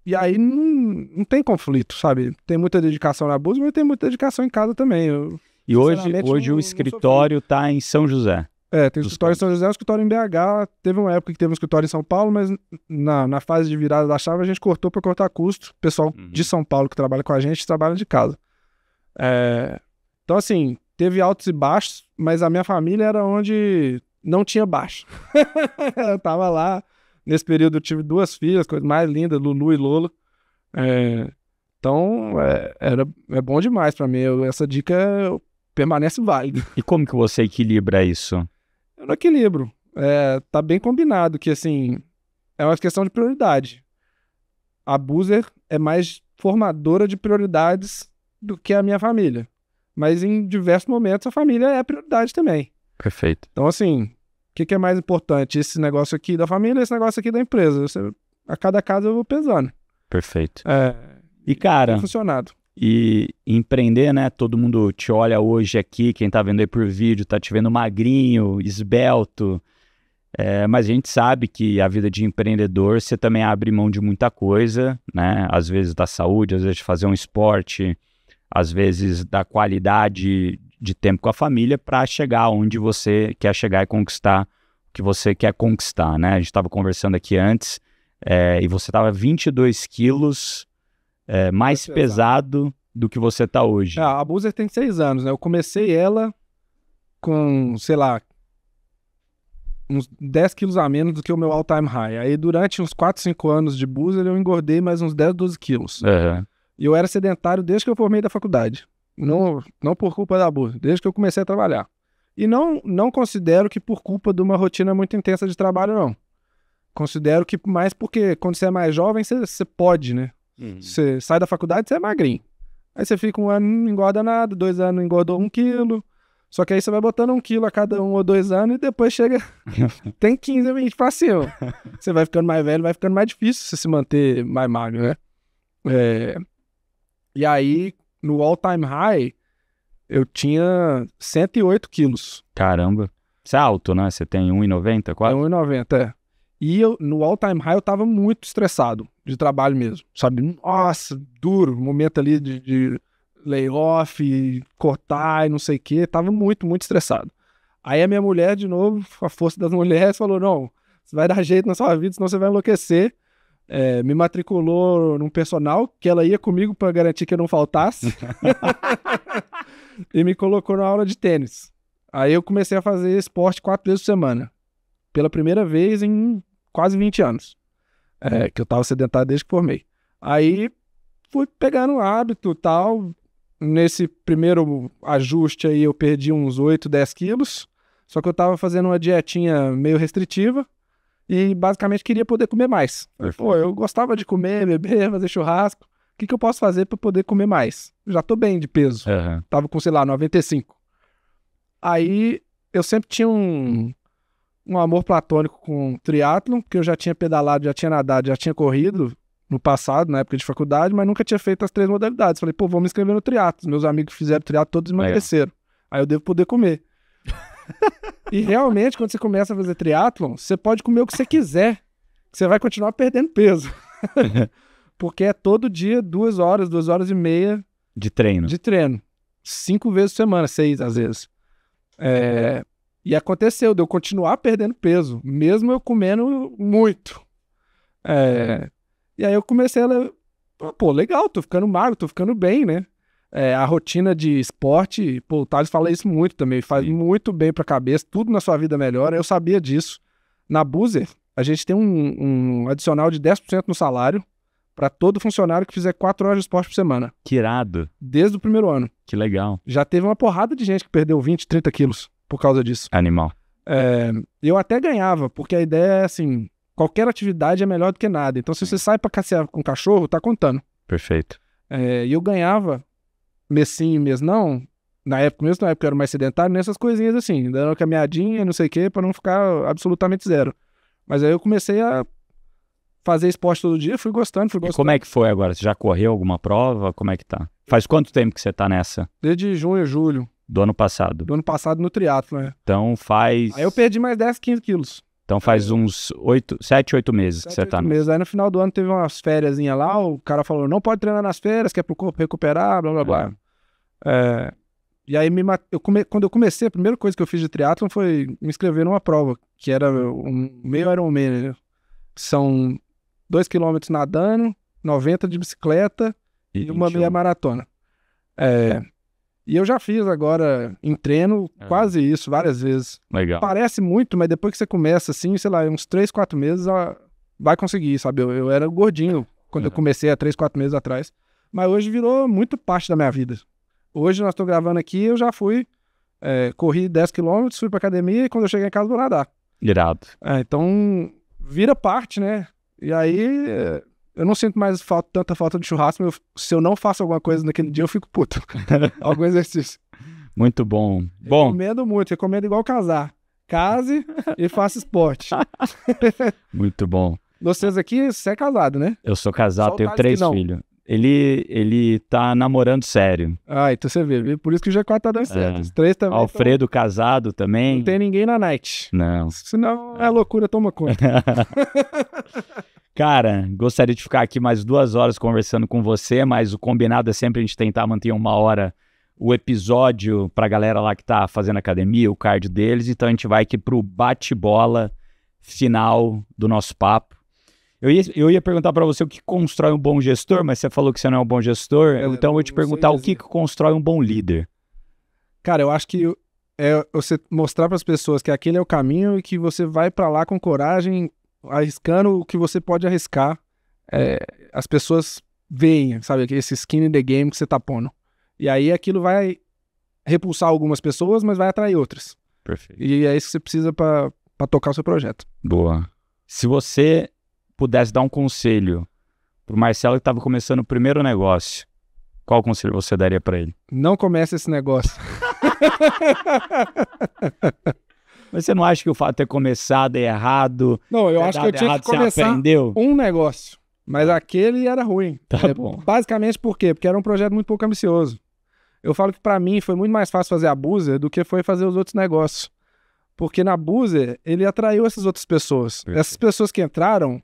e aí não, não tem conflito, sabe? Tem muita dedicação na busca, mas tem muita dedicação em casa também. Eu, e hoje, hoje não, o escritório está em São José. É, tem um escritório campos. em São José, um escritório em BH. Teve uma época que teve um escritório em São Paulo, mas na, na fase de virada da chave a gente cortou para cortar custo. O pessoal uhum. de São Paulo que trabalha com a gente trabalha de casa. É, então, assim, teve altos e baixos, mas a minha família era onde não tinha baixo. eu tava lá Nesse período eu tive duas filhas, coisa mais linda, Lulu e Lolo. É, então, é, era, é bom demais para mim. Eu, essa dica permanece válida. E como que você equilibra isso? Eu não equilibro. É, tá bem combinado que, assim, é uma questão de prioridade. A Buzer é mais formadora de prioridades do que a minha família. Mas em diversos momentos a família é a prioridade também. Perfeito. Então, assim, que, que é mais importante? Esse negócio aqui da família, esse negócio aqui da empresa. Você, a cada caso eu vou pesando. Perfeito. É, e cara. Tem funcionado. E empreender, né? Todo mundo te olha hoje aqui, quem tá vendo aí por vídeo, tá te vendo magrinho, esbelto. É, mas a gente sabe que a vida de empreendedor você também abre mão de muita coisa, né? Às vezes da saúde, às vezes de fazer um esporte, às vezes da qualidade de tempo com a família para chegar onde você quer chegar e conquistar o que você quer conquistar, né? A gente estava conversando aqui antes é, e você estava 22 quilos é, mais pesado do que você está hoje. Ah, a Buzer tem seis anos, né? Eu comecei ela com, sei lá, uns 10 quilos a menos do que o meu all-time high. Aí durante uns 4, 5 anos de Buzer eu engordei mais uns 10, 12 quilos. Uhum. E eu era sedentário desde que eu formei da faculdade. Não, não por culpa da bolsa, desde que eu comecei a trabalhar. E não, não considero que por culpa de uma rotina muito intensa de trabalho, não. Considero que mais porque quando você é mais jovem, você, você pode, né? Uhum. Você sai da faculdade, você é magrinho. Aí você fica um ano, não engorda nada, dois anos, engordou um quilo. Só que aí você vai botando um quilo a cada um ou dois anos e depois chega. tem 15, 20 pra cima. Você vai ficando mais velho, vai ficando mais difícil você se manter mais magro, né? É... E aí, no all-time high, eu tinha 108 quilos. Caramba. Você é alto, né? Você tem 1,90 quase? É 1,90, é. E eu, no all-time high eu tava muito estressado de trabalho mesmo, sabe? Nossa, duro, momento ali de, de layoff, cortar e não sei o quê. Tava muito, muito estressado. Aí a minha mulher, de novo, a força das mulheres, falou: não, você vai dar jeito na sua vida, senão você vai enlouquecer. É, me matriculou num personal que ela ia comigo para garantir que eu não faltasse. e me colocou na aula de tênis. Aí eu comecei a fazer esporte quatro vezes por semana. Pela primeira vez em quase 20 anos. É, que eu tava sedentário desde que formei. Aí fui pegando hábito tal. Nesse primeiro ajuste aí eu perdi uns 8, 10 quilos. Só que eu tava fazendo uma dietinha meio restritiva e basicamente queria poder comer mais. Pô, eu gostava de comer, beber, fazer churrasco. O que, que eu posso fazer para poder comer mais? já tô bem de peso. Uhum. Tava com, sei lá, 95. Aí eu sempre tinha um, um amor platônico com triatlon, porque eu já tinha pedalado, já tinha nadado, já tinha corrido no passado, na época de faculdade, mas nunca tinha feito as três modalidades. Falei, pô, vou me inscrever no triatlo. Meus amigos fizeram triatlo, todos emagreceram. Aí eu devo poder comer. e realmente, quando você começa a fazer triatlon, você pode comer o que você quiser. Que você vai continuar perdendo peso. Porque é todo dia duas horas, duas horas e meia. De treino. De treino. Cinco vezes por semana, seis às vezes. É... E aconteceu de eu continuar perdendo peso, mesmo eu comendo muito. É... E aí eu comecei a. Pô, legal, tô ficando magro, tô ficando bem, né? é, a rotina de esporte, pô, o Thales fala isso muito também, faz Sim. muito bem para a cabeça, tudo na sua vida melhora, eu sabia disso. Na Buzer, a gente tem um, um adicional de 10% no salário para todo funcionário que fizer 4 horas de esporte por semana. Que irado. Desde o primeiro ano. Que legal. Já teve uma porrada de gente que perdeu 20, 30 quilos por causa disso. Animal. É, eu até ganhava, porque a ideia é assim, qualquer atividade é melhor do que nada. Então, se você sai para passear com o cachorro, tá contando. Perfeito. É, e eu ganhava mês sim, mês não, na época, mesmo na época eu era mais sedentário, nessas né, coisinhas assim, dando uma caminhadinha, não sei o quê, para não ficar absolutamente zero. Mas aí eu comecei a fazer esporte todo dia, fui gostando, fui gostando. E como é que foi agora? Você já correu alguma prova? Como é que tá? Faz quanto tempo que você tá nessa? Desde junho, julho. Do ano passado? Do ano passado no triatlo, né? Então faz... Aí eu perdi mais 10, 15 quilos. Então faz uns oito, sete, oito meses sete, que você tá. No... meses. Aí no final do ano teve umas férias lá, o cara falou, não pode treinar nas férias, que é pro corpo recuperar, blá, blá, é. blá. É. E aí, me, eu come, quando eu comecei, a primeira coisa que eu fiz de triatlon foi me inscrever numa prova, que era um meio Ironman, né? São 2 km nadando, 90 de bicicleta e, e uma meia maratona. É, e eu já fiz agora em treino é. quase isso, várias vezes. Legal. Parece muito, mas depois que você começa assim, sei lá, uns 3, 4 meses, ah, vai conseguir, sabe? Eu, eu era gordinho quando uhum. eu é. comecei há 3, 4 meses atrás. Mas hoje virou muito parte da minha vida. Hoje nós estamos gravando aqui, eu já fui, é, corri 10 quilômetros, fui pra academia e quando eu cheguei em casa vou nadar. Irado. É, então, vira parte, né? E aí, é, eu não sinto mais falta, tanta falta de churrasco, eu, se eu não faço alguma coisa naquele dia, eu fico puto. Algum exercício. Muito bom. bom. Recomendo muito, recomendo igual casar. Case e faça esporte. muito bom. Vocês aqui, você é casado, né? Eu sou casado, tenho três filhos. Ele, ele tá namorando sério. Ah, então você vê. Por isso que o G4 tá dando é. certo. É. Os três também. Alfredo tão... casado também. Não tem ninguém na night. Não. Senão é loucura, toma conta. Cara, gostaria de ficar aqui mais duas horas conversando com você, mas o combinado é sempre a gente tentar manter uma hora o episódio para a galera lá que está fazendo academia, o card deles. Então a gente vai aqui para o bate-bola final do nosso papo. Eu ia, eu ia perguntar para você o que constrói um bom gestor, mas você falou que você não é um bom gestor. É, então eu vou te perguntar o que, que constrói um bom líder. Cara, eu acho que é você mostrar para as pessoas que aquele é o caminho e que você vai para lá com coragem, arriscando o que você pode arriscar, é, as pessoas veem, sabe, esse skin in the game que você tá pondo. E aí aquilo vai repulsar algumas pessoas, mas vai atrair outras. Perfeito. E é isso que você precisa para tocar o seu projeto. Boa. Se você pudesse dar um conselho pro Marcelo que estava começando o primeiro negócio, qual conselho você daria para ele? Não comece esse negócio. Mas você não acha que o fato de ter começado é errado? Não, eu acho que eu tinha errado, que começar um negócio. Mas tá. aquele era ruim. Tá é, bom. Basicamente por quê? Porque era um projeto muito pouco ambicioso. Eu falo que para mim foi muito mais fácil fazer a Buzer do que foi fazer os outros negócios. Porque na Buzer, ele atraiu essas outras pessoas. Perfeito. Essas pessoas que entraram,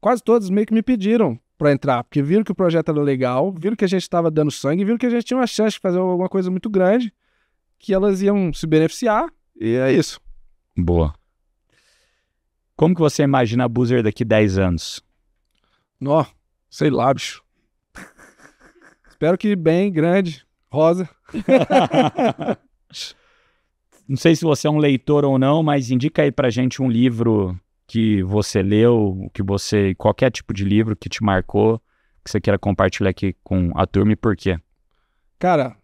quase todas meio que me pediram para entrar, porque viram que o projeto era legal, viram que a gente estava dando sangue, viram que a gente tinha uma chance de fazer alguma coisa muito grande, que elas iam se beneficiar, e é isso. Boa. Como que você imagina a Boozer daqui 10 anos? Nó, sei lá, bicho. Espero que bem, grande, rosa. não sei se você é um leitor ou não, mas indica aí pra gente um livro que você leu, que você. qualquer tipo de livro que te marcou, que você queira compartilhar aqui com a turma e por quê. Cara,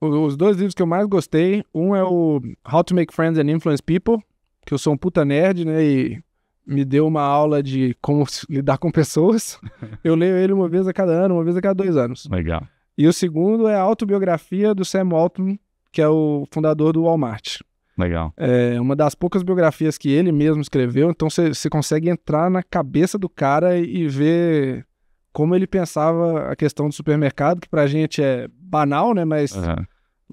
os dois livros que eu mais gostei, um é o How to Make Friends and Influence People, que eu sou um puta nerd, né? E me deu uma aula de como lidar com pessoas. Eu leio ele uma vez a cada ano, uma vez a cada dois anos. Legal. E o segundo é a autobiografia do Sam Walton, que é o fundador do Walmart. Legal. É uma das poucas biografias que ele mesmo escreveu, então você consegue entrar na cabeça do cara e ver como ele pensava a questão do supermercado, que pra gente é banal, né? Mas uhum.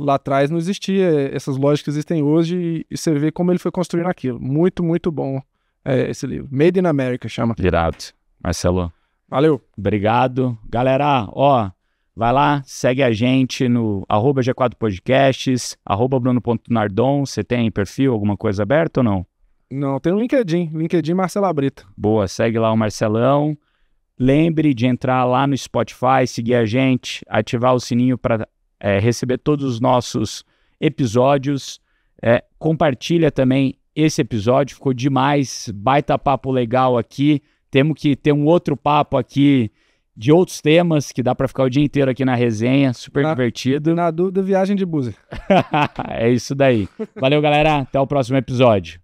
lá atrás não existia essas lojas que existem hoje e, você vê como ele foi construindo aquilo. Muito, muito bom é, esse livro. Made in America chama. Virado. Marcelo. Valeu. Obrigado. Galera, ó, vai lá, segue a gente no arroba G4 Podcasts, arroba Bruno.nardon. Você tem perfil, alguma coisa aberta ou não? Não, tem o LinkedIn, LinkedIn Marcelo Brito. Boa, segue lá o Marcelão. Lembre de entrar lá no Spotify, seguir a gente, ativar o sininho para é, receber todos os nossos episódios. É, compartilha também esse episódio, ficou demais, baita papo legal aqui. Temos que ter um outro papo aqui de outros temas que dá para ficar o dia inteiro aqui na resenha, super na, divertido. Na dúvida, viagem de buzzer. é isso daí. Valeu, galera. Até o próximo episódio.